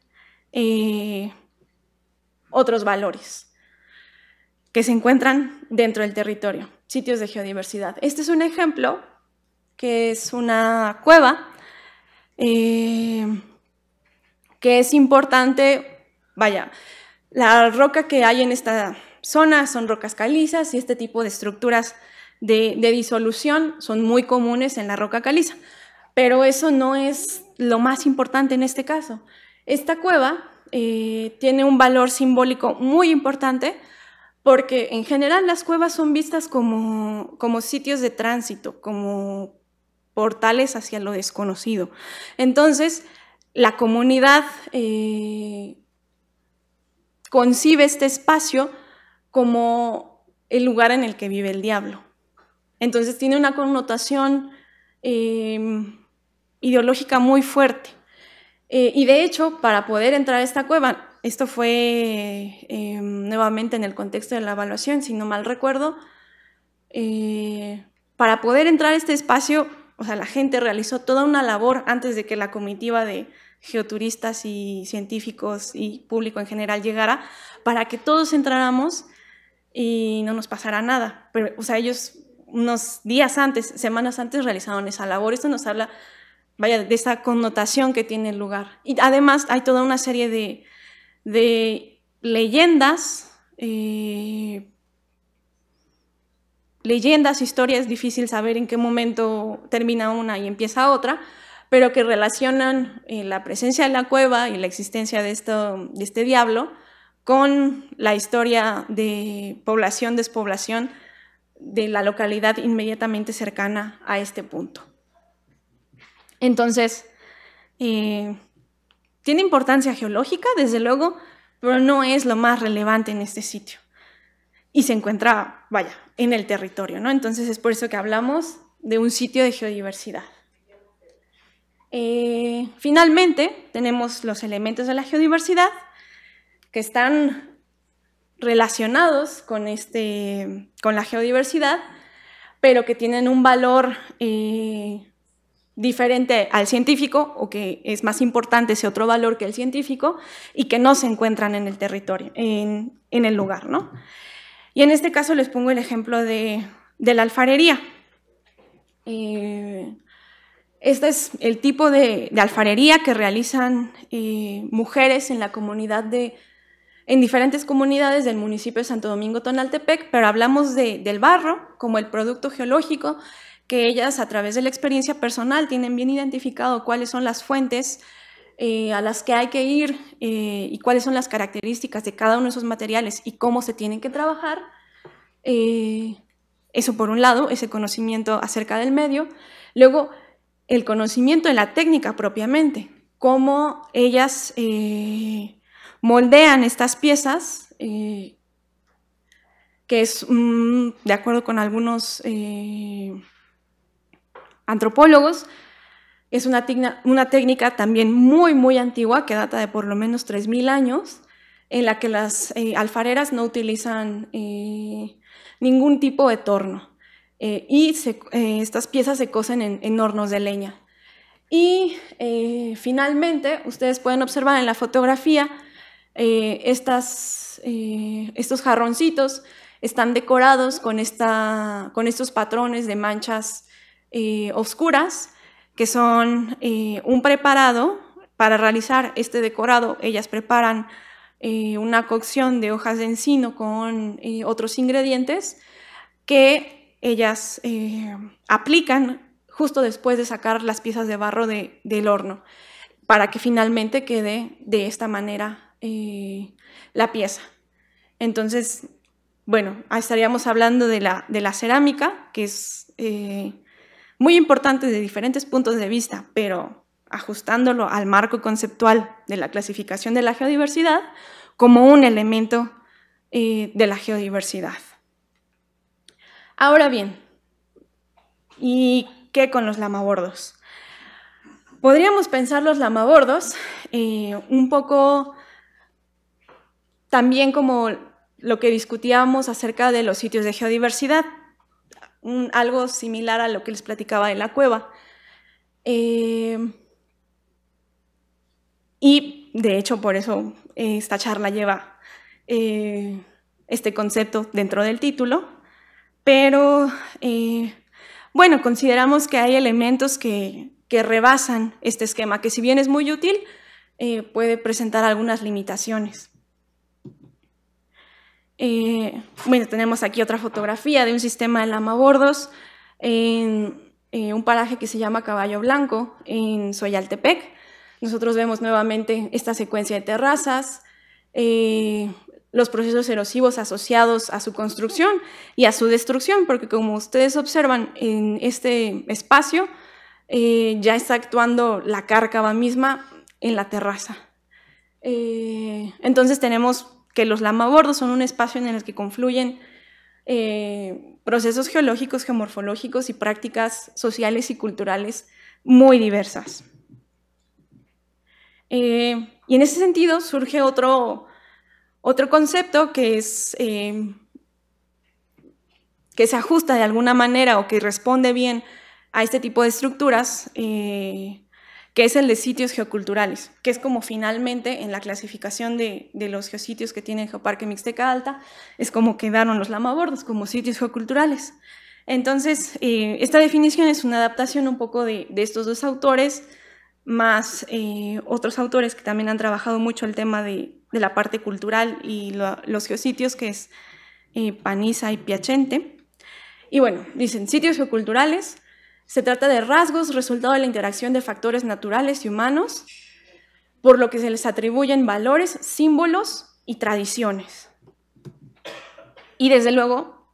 eh, otros valores que se encuentran dentro del territorio, sitios de geodiversidad. Este es un ejemplo que es una cueva eh, que es importante, vaya, la roca que hay en esta zona son rocas calizas y este tipo de estructuras de disolución son muy comunes en la roca caliza. Pero eso no es lo más importante en este caso. Esta cueva eh, tiene un valor simbólico muy importante porque en general las cuevas son vistas como, sitios de tránsito, como portales hacia lo desconocido. Entonces, la comunidad eh, concibe este espacio como el lugar en el que vive el diablo. Entonces tiene una connotación eh, ideológica muy fuerte. Eh, y de hecho, para poder entrar a esta cueva, esto fue em, nuevamente en el contexto de la evaluación, si no mal recuerdo, eh, para poder entrar a este espacio, o sea, la gente realizó toda una labor antes de que la comitiva de geoturistas y científicos y público en general llegara, para que todos entráramos y no nos pasara nada. Pero, o sea, ellos unos días antes, semanas antes, realizaron esa labor. Esto nos habla vaya, de esa connotación que tiene el lugar. Y además hay toda una serie de, leyendas, eh, leyendas, historias, es difícil saber en qué momento termina una y empieza otra, pero que relacionan eh, la presencia de la cueva y la existencia de este diablo con la historia de población-despoblación de la localidad inmediatamente cercana a este punto. Entonces, eh, tiene importancia geológica, desde luego, pero no es lo más relevante en este sitio. Y se encuentra, vaya, en el territorio, ¿no? Entonces es por eso que hablamos de un sitio de geodiversidad. Eh, finalmente, tenemos los elementos de la geodiversidad que están relacionados con, este, con la geodiversidad, pero que tienen un valor eh, diferente al científico o que es más importante ese otro valor que el científico y que no se encuentran en el territorio, en, el lugar. Y en este caso les pongo el ejemplo de, la alfarería. Eh, este es el tipo de, alfarería que realizan eh, mujeres en la comunidad en diferentes comunidades del municipio de Santo Domingo Tonaltepec, pero hablamos del barro como el producto geológico que ellas a través de la experiencia personal tienen bien identificado cuáles son las fuentes eh, a las que hay que ir eh, y cuáles son las características de cada uno de esos materiales y cómo se tienen que trabajar. Eh, eso por un lado, ese conocimiento acerca del medio. Luego, el conocimiento en la técnica propiamente, cómo ellas moldean estas piezas, que es, mm, de acuerdo con algunos antropólogos. Es una, una técnica también muy, muy antigua, que data de por lo menos 3.000 años, en la que las eh, alfareras no utilizan eh, ningún tipo de torno. Eh, y estas piezas se cosen en, hornos de leña. Y finalmente, ustedes pueden observar en la fotografía, estas, estos jarroncitos están decorados con, esta, con estos patrones de manchas eh, oscuras, que son eh, un preparado para realizar este decorado. Ellas preparan eh, una cocción de hojas de encino con otros ingredientes que ellas aplican justo después de sacar las piezas de barro de, del horno, para que finalmente quede de esta manera la pieza. Entonces, bueno, estaríamos hablando de la, de la cerámica, que es muy importante de diferentes puntos de vista, pero ajustándolo al marco conceptual de la clasificación de la geodiversidad como un elemento eh, de la geodiversidad. Ahora bien, ¿y qué con los lamabordos? Podríamos pensar los lamabordos eh, un poco también como lo que discutíamos acerca de los sitios de geodiversidad, algo similar a lo que les platicaba de la cueva. Eh, y de hecho, por eso eh, esta charla lleva eh, este concepto dentro del título. Pero bueno, consideramos que hay elementos que, rebasan este esquema, que si bien es muy útil, puede presentar algunas limitaciones. Eh, bueno, tenemos aquí otra fotografía de un sistema de lamabordos en, en eh, un paraje que se llama Caballo Blanco en Soyaltepec. Nosotros vemos nuevamente esta secuencia de terrazas, eh, los procesos erosivos asociados a su construcción y a su destrucción, porque como ustedes observan en este espacio, ya está actuando la cárcava misma en la terraza. entonces tenemos que los lamabordos son un espacio en el que confluyen eh, procesos geológicos, geomorfológicos y prácticas sociales y culturales muy diversas. Eh, y en ese sentido surge otro, otro concepto que es... Eh, que se ajusta de alguna manera o que responde bien a este tipo de estructuras, que es el de sitios geoculturales, que es como finalmente en la clasificación de, de los geositios que tiene el Geoparque Mixteca Alta, es como quedaron los lamabordos, como sitios geoculturales. Entonces, eh, esta definición es una adaptación un poco de, estos dos autores, más eh, otros autores que también han trabajado mucho el tema de, la parte cultural y los geositios, que es eh, Paniza y Piacente. Y bueno, dicen sitios geoculturales, se trata de rasgos resultado de la interacción de factores naturales y humanos, por lo que se les atribuyen valores, símbolos y tradiciones. Y desde luego,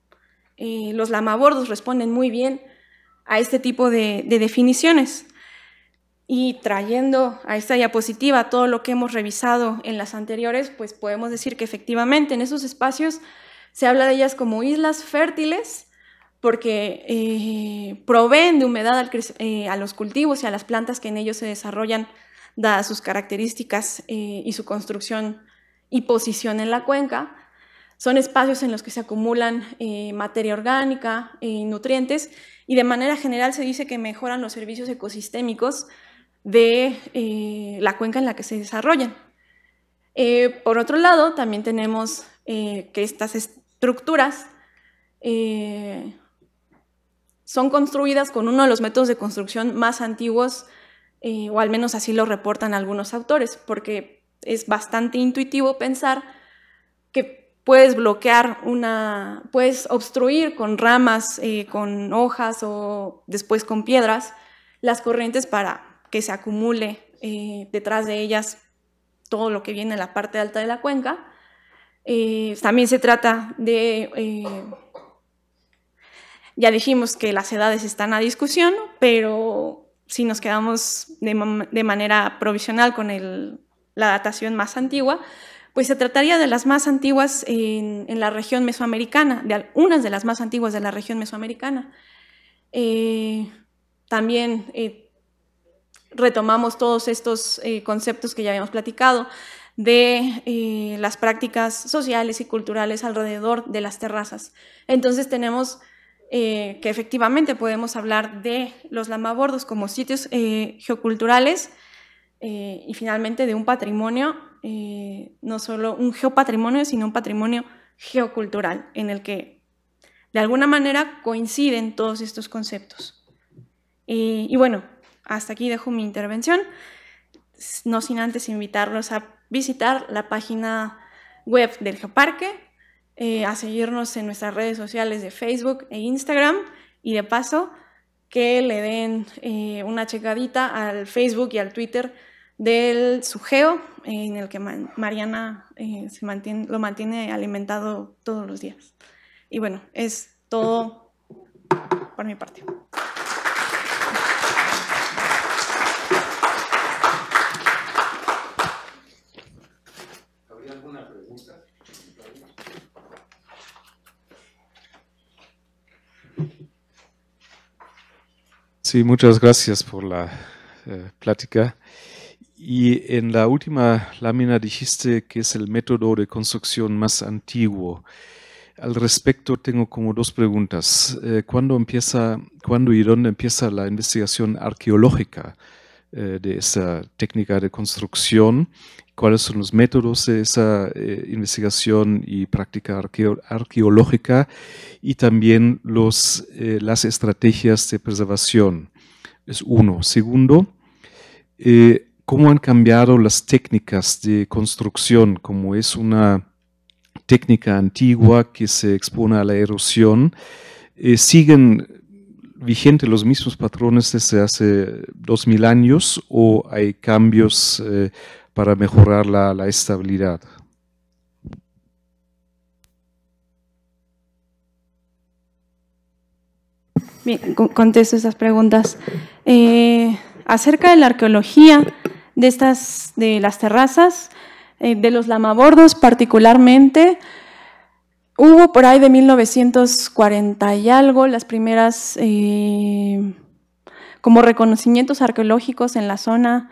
eh, los lamabordos responden muy bien a este tipo de, de definiciones. Y trayendo a esta diapositiva todo lo que hemos revisado en las anteriores, pues podemos decir que efectivamente en esos espacios se habla de ellas como islas fértiles porque eh, proveen de humedad eh, a los cultivos y a las plantas que en ellos se desarrollan, dadas sus características eh, y su construcción y posición en la cuenca. Son espacios en los que se acumulan materia orgánica y nutrientes y de manera general se dice que mejoran los servicios ecosistémicos de la cuenca en la que se desarrollan. por otro lado, también tenemos que estas estructuras son construidas con uno de los métodos de construcción más antiguos, eh, o al menos así lo reportan algunos autores, porque es bastante intuitivo pensar que puedes bloquear una, puedes obstruir con ramas, eh, con hojas o después con piedras las corrientes para que se acumule eh, detrás de ellas todo lo que viene en la parte alta de la cuenca. también se trata de ya dijimos que las edades están a discusión, pero si nos quedamos de, manera provisional con la datación más antigua, pues se trataría de las más antiguas en, la región mesoamericana, de algunas de las más antiguas de la región mesoamericana. Eh, también eh, retomamos todos estos eh, conceptos que ya habíamos platicado de las prácticas sociales y culturales alrededor de las terrazas. Entonces tenemos eh, que efectivamente podemos hablar de los lamabordos como sitios eh, geoculturales eh, y finalmente de un patrimonio, no solo un geopatrimonio, sino un patrimonio geocultural, en el que de alguna manera coinciden todos estos conceptos. y bueno, hasta aquí dejo mi intervención, no sin antes invitarlos a visitar la página web del Geoparque eh, a seguirnos en nuestras redes sociales de Facebook e Instagram y de paso que le den eh, una checadita al Facebook y al Twitter del sugeo eh, en el que Mariana se lo mantiene alimentado todos los días. Y bueno, es todo por mi parte.
Sí, muchas gracias por la eh, plática. Y en la última lámina dijiste que es el método de construcción más antiguo. Al respecto tengo como dos preguntas. Eh, ¿Cuándo empieza, cuándo y dónde empieza la investigación arqueológica eh, de esa técnica de construcción? cuáles son los métodos de esa eh, investigación y práctica arqueológica y también los, eh, las estrategias de preservación. Es uno. Segundo, eh, cómo han cambiado las técnicas de construcción, como es una técnica antigua que se expone a la erosión, siguen vigentes los mismos patrones desde hace 2000 años o hay cambios para mejorar la, estabilidad.
Bien, contesto esas preguntas. Eh, acerca de la arqueología de, estas, de las terrazas, eh, de los lamabordos particularmente, hubo por ahí de 1940 y algo las primeras eh, como reconocimientos arqueológicos en la zona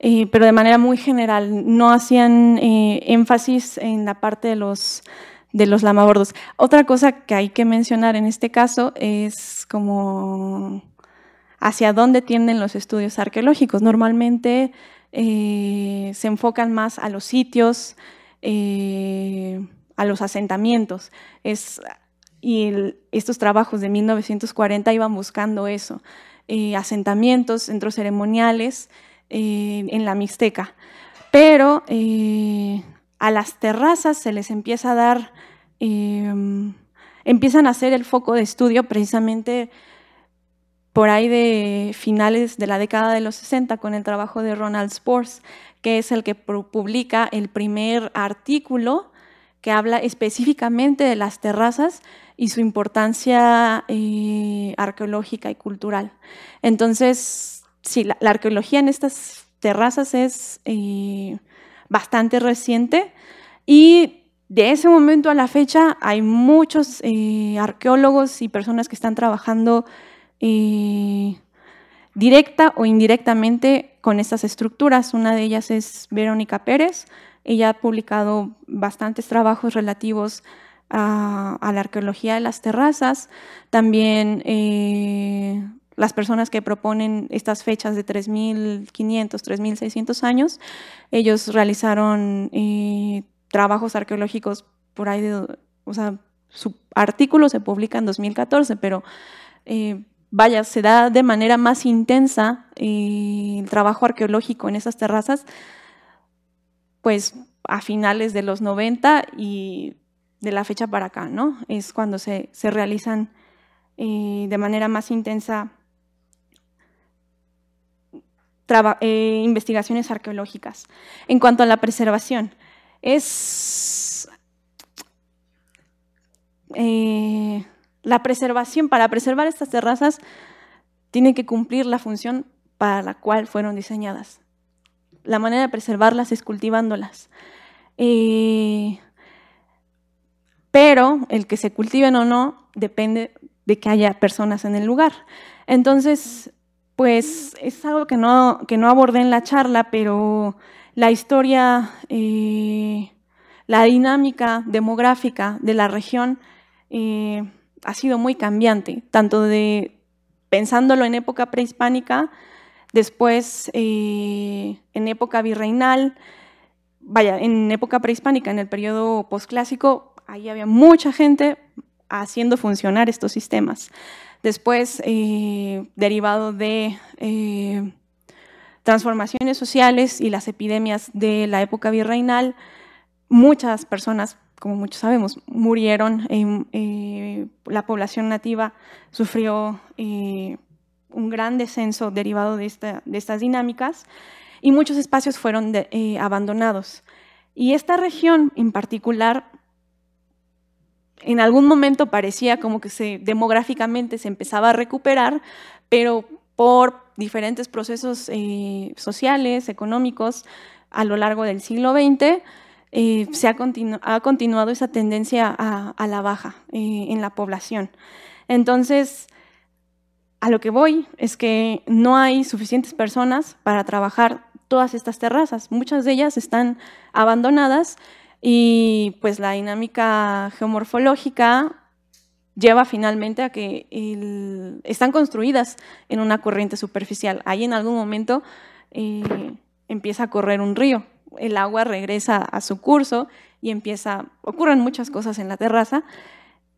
eh, pero de manera muy general. No hacían eh, énfasis en la parte de los, de los lamabordos. Otra cosa que hay que mencionar en este caso es como hacia dónde tienden los estudios arqueológicos. Normalmente eh, se enfocan más a los sitios, a los asentamientos. Es, y estos trabajos de 1940 iban buscando eso, asentamientos, centros ceremoniales, eh, en la Mixteca. Pero eh, a las terrazas se les empieza a dar, eh, empiezan a ser el foco de estudio precisamente por ahí de finales de la década de los 60 con el trabajo de Ronald sports que es el que publica el primer artículo que habla específicamente de las terrazas y su importancia arqueológica y cultural. Entonces, sí, la, arqueología en estas terrazas es eh, bastante reciente y de ese momento a la fecha hay muchos eh, arqueólogos y personas que están trabajando eh, directa o indirectamente con estas estructuras. Una de ellas es Verónica Pérez. Ella ha publicado bastantes trabajos relativos a, la arqueología de las terrazas. También las personas que proponen estas fechas de 3.500, 3.600 años, ellos realizaron eh, trabajos arqueológicos por ahí, o sea, su artículo se publica en 2014, pero eh, vaya, se da de manera más intensa eh, el trabajo arqueológico en esas terrazas, pues a finales de los 90 y de la fecha para acá, ¿no? Es cuando se, se realizan de manera más intensa eh, investigaciones arqueológicas. En cuanto a la preservación, es... Eh, la preservación, para preservar estas terrazas, tiene que cumplir la función para la cual fueron diseñadas. La manera de preservarlas es cultivándolas. Eh, pero el que se cultiven o no depende de que haya personas en el lugar. Entonces, pues es algo que no, abordé en la charla, pero la historia, eh, la dinámica demográfica de la región eh, ha sido muy cambiante, tanto de pensándolo en época prehispánica, después eh, en época virreinal, vaya, en época prehispánica, en el periodo posclásico, ahí había mucha gente haciendo funcionar estos sistemas. Después, eh, derivado de eh, transformaciones sociales y las epidemias de la época virreinal, muchas personas, como muchos sabemos, murieron. Eh, la población nativa sufrió un gran descenso derivado de, estas dinámicas y muchos espacios fueron abandonados. Y esta región en particular en algún momento parecía como que se, demográficamente se empezaba a recuperar, pero por diferentes procesos eh, sociales, económicos, a lo largo del siglo XX, eh, se ha, continuado esa tendencia a, la baja eh, en la población. Entonces, a lo que voy es que no hay suficientes personas para trabajar todas estas terrazas. Muchas de ellas están abandonadas y pues la dinámica geomorfológica lleva finalmente a que están construidas en una corriente superficial. Ahí en algún momento eh, empieza a correr un río, el agua regresa a su curso y empieza, ocurren muchas cosas en la terraza,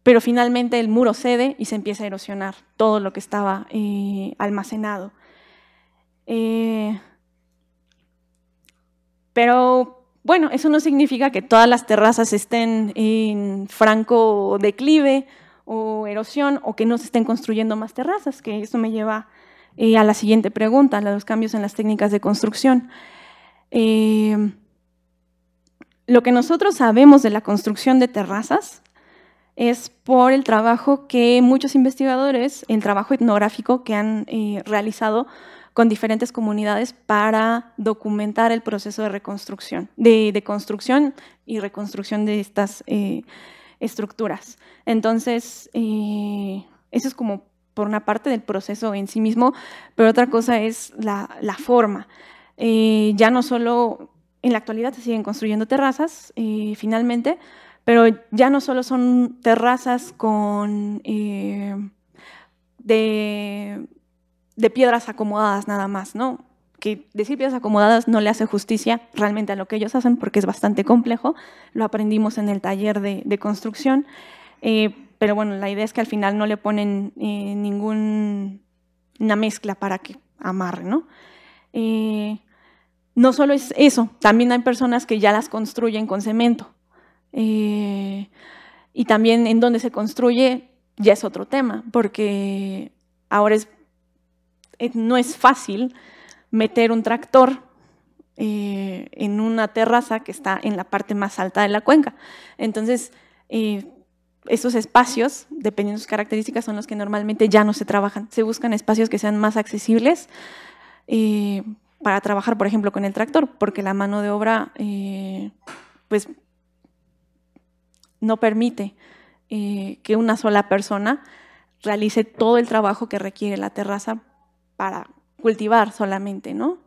pero finalmente el muro cede y se empieza a erosionar todo lo que estaba eh, almacenado. Eh, pero bueno, eso no significa que todas las terrazas estén en franco declive o erosión o que no se estén construyendo más terrazas, que eso me lleva eh, a la siguiente pregunta, a los cambios en las técnicas de construcción. Eh, lo que nosotros sabemos de la construcción de terrazas es por el trabajo que muchos investigadores, el trabajo etnográfico que han eh, realizado con diferentes comunidades para documentar el proceso de reconstrucción, de, construcción y reconstrucción de estas eh, estructuras. Entonces, eh, eso es como por una parte del proceso en sí mismo, pero otra cosa es la, forma. Eh, ya no solo, en la actualidad se siguen construyendo terrazas, finalmente, pero ya no solo son terrazas con de de piedras acomodadas nada más, ¿no? Que decir piedras acomodadas no le hace justicia realmente a lo que ellos hacen porque es bastante complejo. Lo aprendimos en el taller de, construcción. Eh, pero bueno, la idea es que al final no le ponen eh, ninguna mezcla para que amarre, ¿no? Eh, no solo es eso, también hay personas que ya las construyen con cemento. y también en donde se construye ya es otro tema, porque ahora es eh, no es fácil meter un tractor eh, en una terraza que está en la parte más alta de la cuenca. Entonces, eh, esos espacios, dependiendo de sus características, son los que normalmente ya no se trabajan. Se buscan espacios que sean más accesibles para trabajar, por ejemplo, con el tractor, porque la mano de obra, pues, no permite que una sola persona realice todo el trabajo que requiere la terraza para cultivar solamente, ¿no?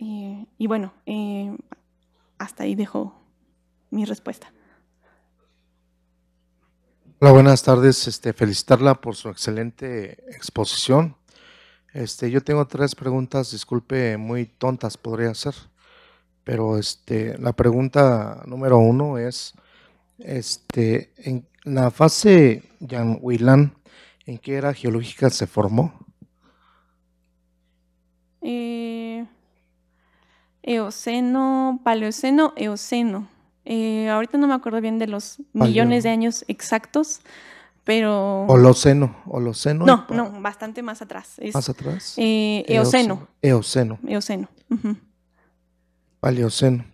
y bueno, eh, hasta ahí dejo mi respuesta.
Hola, buenas tardes. Este, felicitarla por su excelente exposición. Este, yo tengo tres preguntas, disculpe, muy tontas podría ser, pero este, la pregunta número uno es, en la fase Yanhuilán, ¿en qué era geológica se formó?
Eh, Eoceno, Paleoceno, Eoceno. Eh, ahorita no me acuerdo bien de los millones de años exactos, pero... Holoceno, Holoceno. No, no, bastante más atrás. más atrás. Eh, Eoceno. Eoceno. Eoceno.
Paleoceno.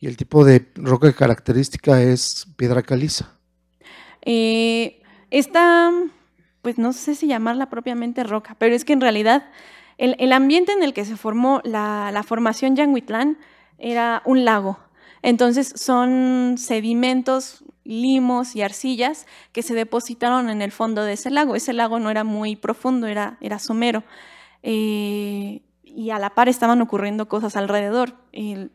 ¿Y el tipo de roca característica es piedra caliza?
esta, pues no sé si llamarla propiamente roca, pero es que en realidad el, ambiente en el que se formó la, formación Yanguitlán era un lago. Entonces son sedimentos, limos y arcillas que se depositaron en el fondo de ese lago. Ese lago no era muy profundo, era, era somero. Eh, y a la par estaban ocurriendo cosas alrededor. Y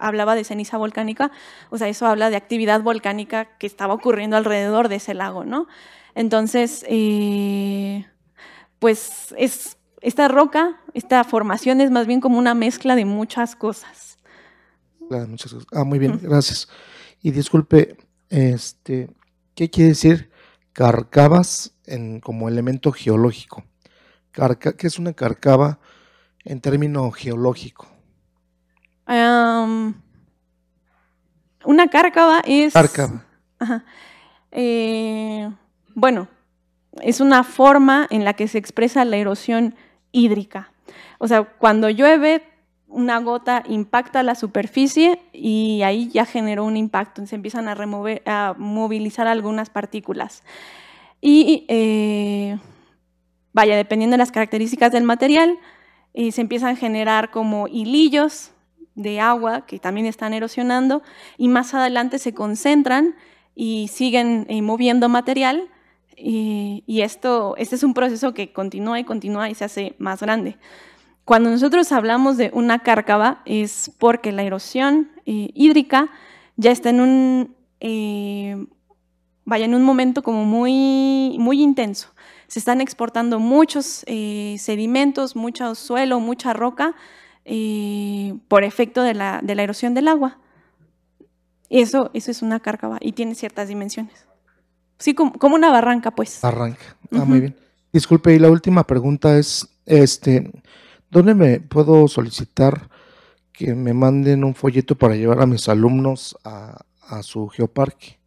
hablaba de ceniza volcánica, o sea, eso habla de actividad volcánica que estaba ocurriendo alrededor de ese lago, ¿no? Entonces, eh, pues es esta roca, esta formación es más bien como una mezcla de muchas cosas.
muchas cosas. Ah, muy bien, gracias. Y disculpe, este, ¿qué quiere decir carcabas en, como elemento geológico? Carca, ¿Qué es una carcava en término geológico?
una cárcava es. Eh, bueno, es una forma en la que se expresa la erosión hídrica. O sea, cuando llueve, una gota impacta la superficie y ahí ya generó un impacto, se empiezan a, remover, a movilizar algunas partículas. Y eh, vaya, dependiendo de las características del material, eh, se empiezan a generar como hilillos de agua que también están erosionando y más adelante se concentran y siguen eh, moviendo material y, esto, este es un proceso que continúa y continúa y se hace más grande. Cuando nosotros hablamos de una cárcava es porque la erosión eh, hídrica ya está en un, eh, vaya, en un momento como muy, muy intenso. Se están exportando muchos eh, sedimentos, mucho suelo, mucha roca por efecto de la, de la, erosión del agua. Eso, eso es una cárcava y tiene ciertas dimensiones. Sí, como, una barranca, pues. Barranca. Ah,
muy bien. Disculpe, y la última pregunta es, este, ¿dónde me puedo solicitar que me manden un folleto para llevar a mis alumnos a, su geoparque?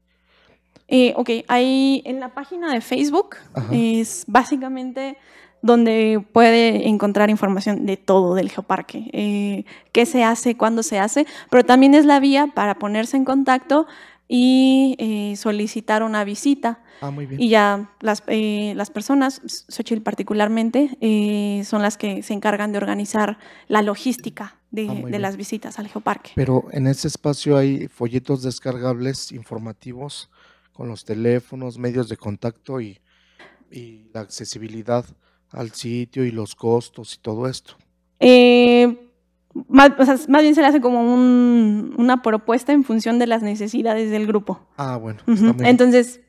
Eh, ok, ahí en la página de Facebook es básicamente donde puede encontrar información de todo del geoparque, eh, qué se hace, cuándo se hace, pero también es la vía para ponerse en contacto y eh, solicitar una visita. Ah, y ya las, eh, las personas, Xochitl particularmente, eh, son las que se encargan de organizar la logística de, ah, las visitas al geoparque.
Pero en ese espacio hay folletos descargables informativos con los teléfonos, medios de contacto y, y la accesibilidad al sitio y los costos y todo esto.
Eh, más, más, bien se le hace como una propuesta en función de las necesidades del grupo. Ah, bueno. Entonces,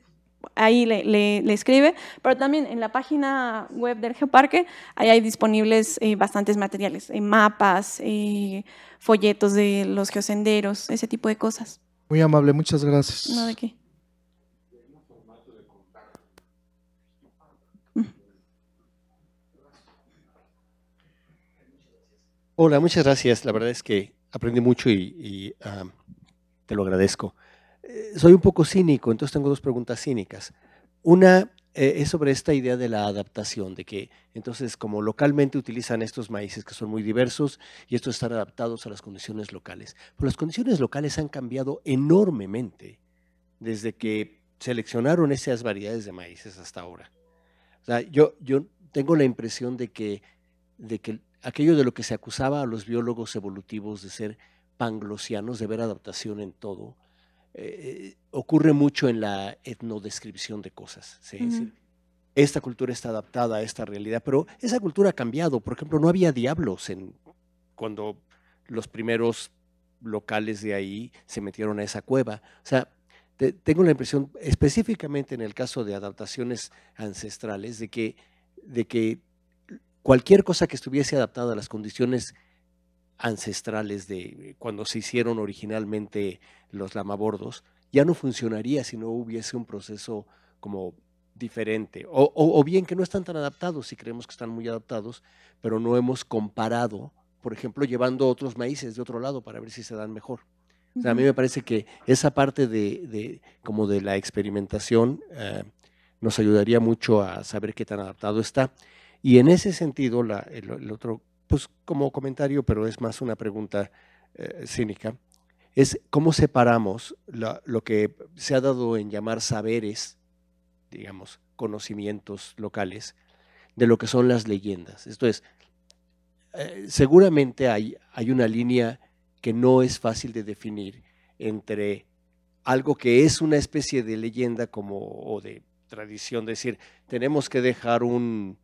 ahí le, le, escribe, pero también en la página web del Geoparque, ahí hay disponibles eh, bastantes materiales, eh, mapas, eh, folletos de los geosenderos, ese tipo de cosas.
Muy amable, muchas gracias. No,
de qué.
Hola, muchas gracias. La verdad es que aprendí mucho y, te lo agradezco. Eh, soy un poco cínico, entonces tengo dos preguntas cínicas. Una eh, es sobre esta idea de la adaptación, de que entonces como localmente utilizan estos maíces que son muy diversos y estos están adaptados a las condiciones locales. Pero las condiciones locales han cambiado enormemente desde que seleccionaron esas variedades de maíces hasta ahora. O sea, yo, yo tengo la impresión de que, de que aquello de lo que se acusaba a los biólogos evolutivos de ser panglosianos, de ver adaptación en todo, eh, ocurre mucho en la etnodescripción de cosas. Esta cultura está adaptada a esta realidad, pero esa cultura ha cambiado. Por ejemplo, no había diablos en, cuando los primeros locales de ahí se metieron a esa cueva. O sea, tengo la impresión, específicamente en el caso de adaptaciones ancestrales, de que, de que cualquier cosa que estuviese adaptada a las condiciones ancestrales de eh, cuando se hicieron originalmente los lamabordos, ya no funcionaría si no hubiese un proceso como diferente, o, bien que no están tan adaptados, si creemos que están muy adaptados, pero no hemos comparado, por ejemplo, llevando otros maíces de otro lado para ver si se dan mejor. a mí me parece que esa parte de, como de la experimentación eh, nos ayudaría mucho a saber qué tan adaptado está. Y en ese sentido, el, otro, pues como comentario, pero es más una pregunta eh, cínica, es cómo separamos lo que se ha dado en llamar saberes, digamos, conocimientos locales, de lo que son las leyendas. Esto es, eh, seguramente hay, hay una línea que no es fácil de definir entre algo que es una especie de leyenda como o de tradición, decir, tenemos que dejar un,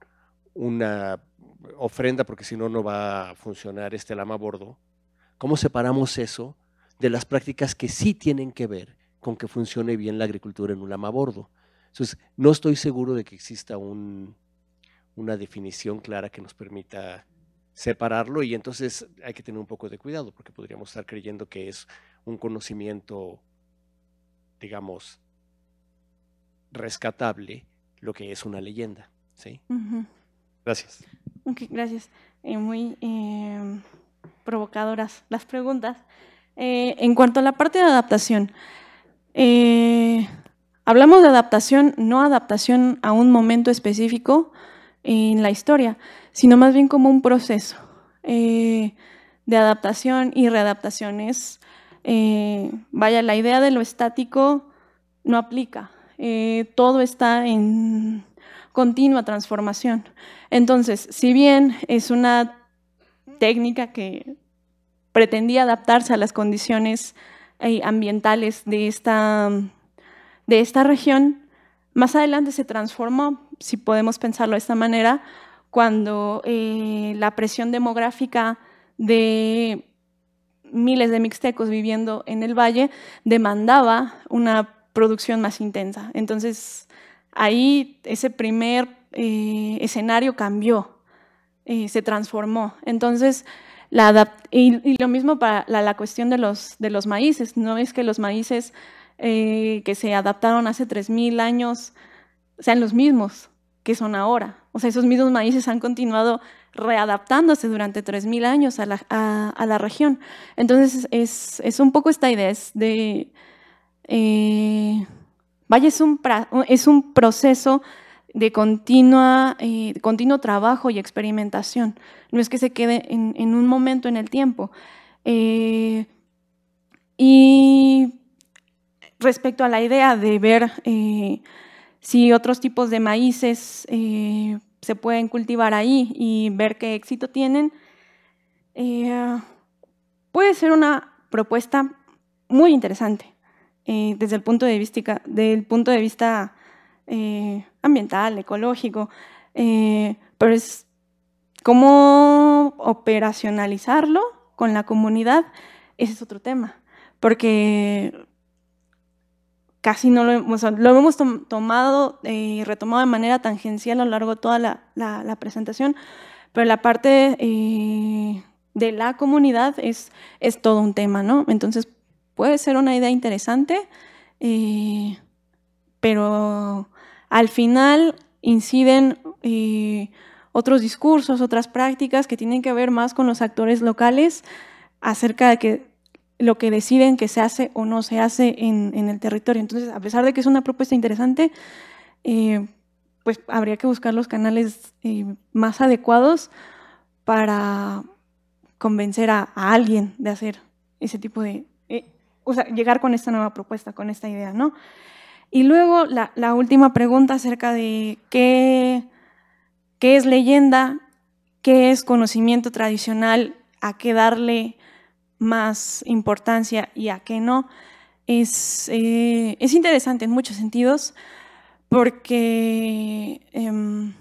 una ofrenda, porque si no, no va a funcionar este lama a bordo. ¿Cómo separamos eso de las prácticas que sí tienen que ver con que funcione bien la agricultura en un lama a bordo? Entonces, no estoy seguro de que exista una definición clara que nos permita separarlo y entonces hay que tener un poco de cuidado porque podríamos estar creyendo que es un conocimiento, digamos, rescatable lo que es una leyenda. ¿sí?
Gracias. Ok, gracias. Eh, muy eh, provocadoras las preguntas. Eh, en cuanto a la parte de adaptación, hablamos de adaptación, no adaptación a un momento específico en la historia, sino más bien como un proceso de adaptación y readaptaciones. vaya, la idea de lo estático no aplica. todo está en continua transformación. Entonces, si bien es una técnica que pretendía adaptarse a las condiciones eh, ambientales de esta, de esta región, más adelante se transformó, si podemos pensarlo de esta manera, cuando eh, la presión demográfica de miles de mixtecos viviendo en el valle demandaba una producción más intensa. Entonces, ahí ese primer eh, escenario cambió, eh, se transformó. Entonces, la y, lo mismo para la, cuestión de los, de los maíces, no es que los maíces eh, que se adaptaron hace 3.000 años sean los mismos que son ahora. O sea, esos mismos maíces han continuado readaptándose durante 3.000 años a la, región. Entonces, es, un poco esta idea de eh, Vaya, es un, es un proceso de continua, eh, continuo trabajo y experimentación. No es que se quede en, un momento en el tiempo. Eh, y respecto a la idea de ver eh, si otros tipos de maíces se pueden cultivar ahí y ver qué éxito tienen, puede ser una propuesta muy interesante. Eh, desde el punto de vista, del punto de vista eh, ambiental, ecológico, eh, pero es cómo operacionalizarlo con la comunidad, ese es otro tema, porque casi no lo, hemos tomado y retomado de manera tangencial a lo largo de toda la, presentación, pero la parte de la comunidad es, es todo un tema, ¿no? Entonces, puede ser una idea interesante, eh, pero al final inciden eh, otros discursos, otras prácticas que tienen que ver más con los actores locales acerca de que lo que deciden que se hace o no se hace en, el territorio. Entonces, a pesar de que es una propuesta interesante, eh, pues habría que buscar los canales más adecuados para convencer a alguien de hacer ese tipo de, o sea, llegar con esta nueva propuesta, con esta idea, ¿no? Y luego la, última pregunta acerca de qué, qué es leyenda, qué es conocimiento tradicional, a qué darle más importancia y a qué no, es, eh, es interesante en muchos sentidos porque... Em,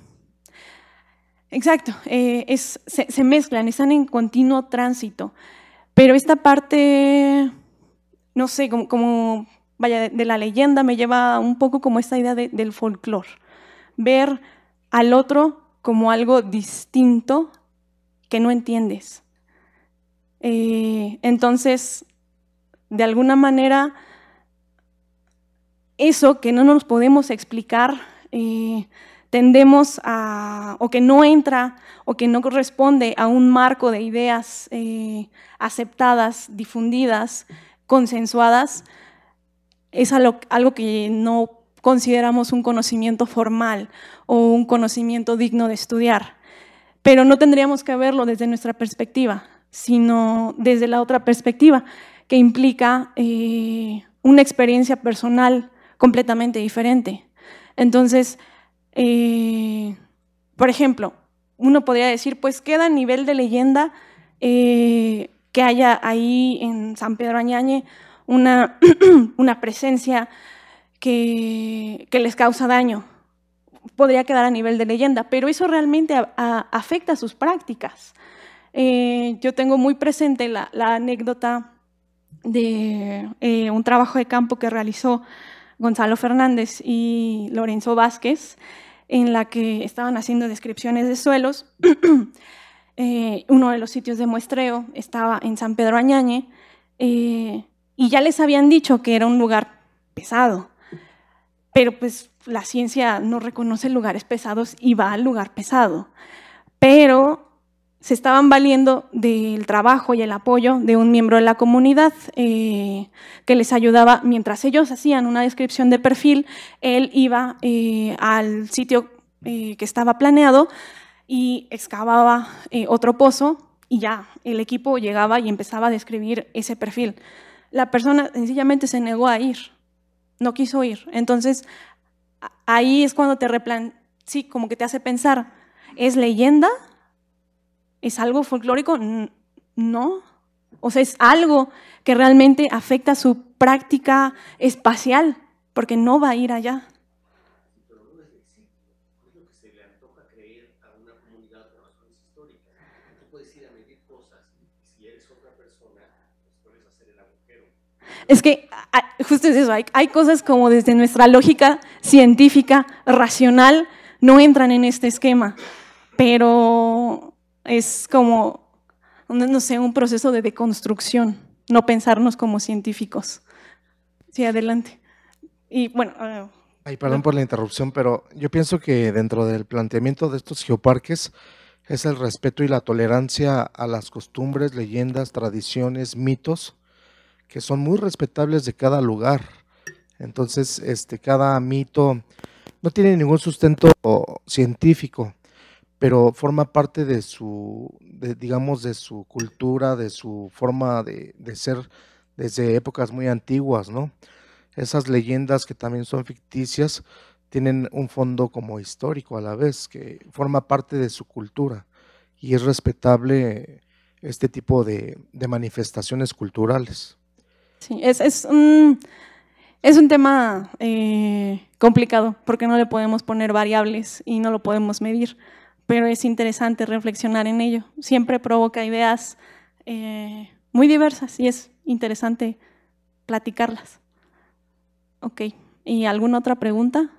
exacto, eh, se mezclan, están en continuo tránsito, pero esta parte no sé, como, vaya, de, la leyenda me lleva un poco como esta idea del folclore. Ver al otro como algo distinto que no entiendes. Eh, entonces, de alguna manera, eso que no nos podemos explicar, eh, tendemos a, o que no entra, o que no corresponde a un marco de ideas eh, aceptadas, difundidas, consensuadas es algo, que no consideramos un conocimiento formal o un conocimiento digno de estudiar. Pero no tendríamos que verlo desde nuestra perspectiva, sino desde la otra perspectiva, que implica eh, una experiencia personal completamente diferente. Entonces, eh, por ejemplo, uno podría decir, pues queda a nivel de leyenda eh, que haya ahí en San Pedro Añañe una, una presencia que, les causa daño. Podría quedar a nivel de leyenda, pero eso realmente a, afecta sus prácticas. Eh, yo tengo muy presente la, anécdota de eh, un trabajo de campo que realizó Gonzalo Fernández y Lorenzo Vázquez, en la que estaban haciendo descripciones de suelos. Eh, eh, uno de los sitios de muestreo estaba en San Pedro Añañe eh, y ya les habían dicho que era un lugar pesado, pero pues la ciencia no reconoce lugares pesados y va al lugar pesado. Pero se estaban valiendo del trabajo y el apoyo de un miembro de la comunidad eh, que les ayudaba mientras ellos hacían una descripción de perfil, él iba al sitio que estaba planeado y excavaba eh, otro pozo y ya, el equipo llegaba y empezaba a describir ese perfil. La persona sencillamente se negó a ir, no quiso ir. Entonces, ahí es cuando te replan, sí, como que te hace pensar, ¿es leyenda? ¿Es algo folclórico? No. O sea, es algo que realmente afecta su práctica espacial, porque no va a ir allá. es que justo es eso, hay, cosas como desde nuestra lógica científica, racional, no entran en este esquema, pero es como, no sé, un proceso de deconstrucción, no pensarnos como científicos. Sí, adelante. Y bueno... Ah, Ay, perdón por
la interrupción, pero yo pienso que dentro del planteamiento de estos geoparques es el respeto y la tolerancia a las costumbres, leyendas, tradiciones, mitos, que son muy respetables de cada lugar. Entonces, este, cada mito no tiene ningún sustento científico, pero forma parte de su, digamos, de su cultura, de su forma de, ser desde épocas muy antiguas, ¿no? Esas leyendas que también son ficticias tienen un fondo como histórico a la vez, que forma parte de su cultura y es respetable este tipo de manifestaciones culturales
es, es, un, tema eh, complicado porque no le podemos poner variables y no lo podemos medir, pero es interesante reflexionar en ello. Siempre provoca ideas eh, muy diversas y es interesante platicarlas. Ok, ¿y alguna otra pregunta?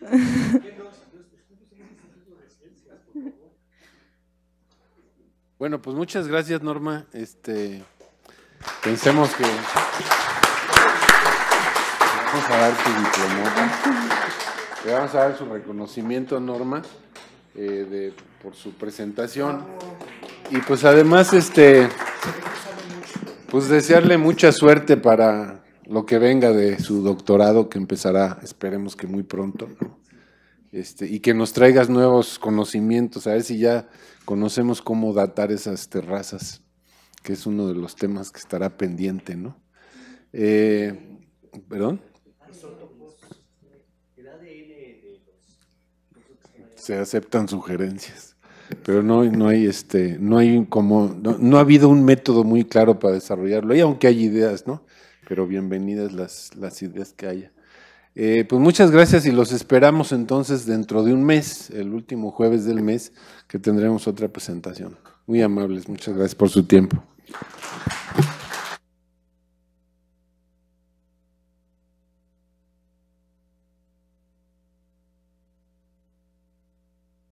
Bueno, pues muchas gracias, Norma. Este, pensemos que. Vamos a dar su diploma. Le vamos a dar su reconocimiento, Norma, eh, por su presentación. Y pues además, este. Pues desearle mucha suerte para lo que venga de su doctorado que empezará, esperemos que muy pronto. ¿no? Este, y que nos traigas nuevos conocimientos, a ver si ya conocemos cómo datar esas terrazas, que es uno de los temas que estará pendiente, ¿no? Eh, ¿Perdón? Se aceptan sugerencias, pero no, no hay este, no hay como, no, ha habido un método muy claro para desarrollarlo, y aunque hay ideas, ¿no? Pero bienvenidas las, las ideas que haya. Eh, pues muchas gracias y los esperamos entonces dentro de un mes, el último jueves del mes, que tendremos otra presentación. Muy amables, muchas gracias por su tiempo.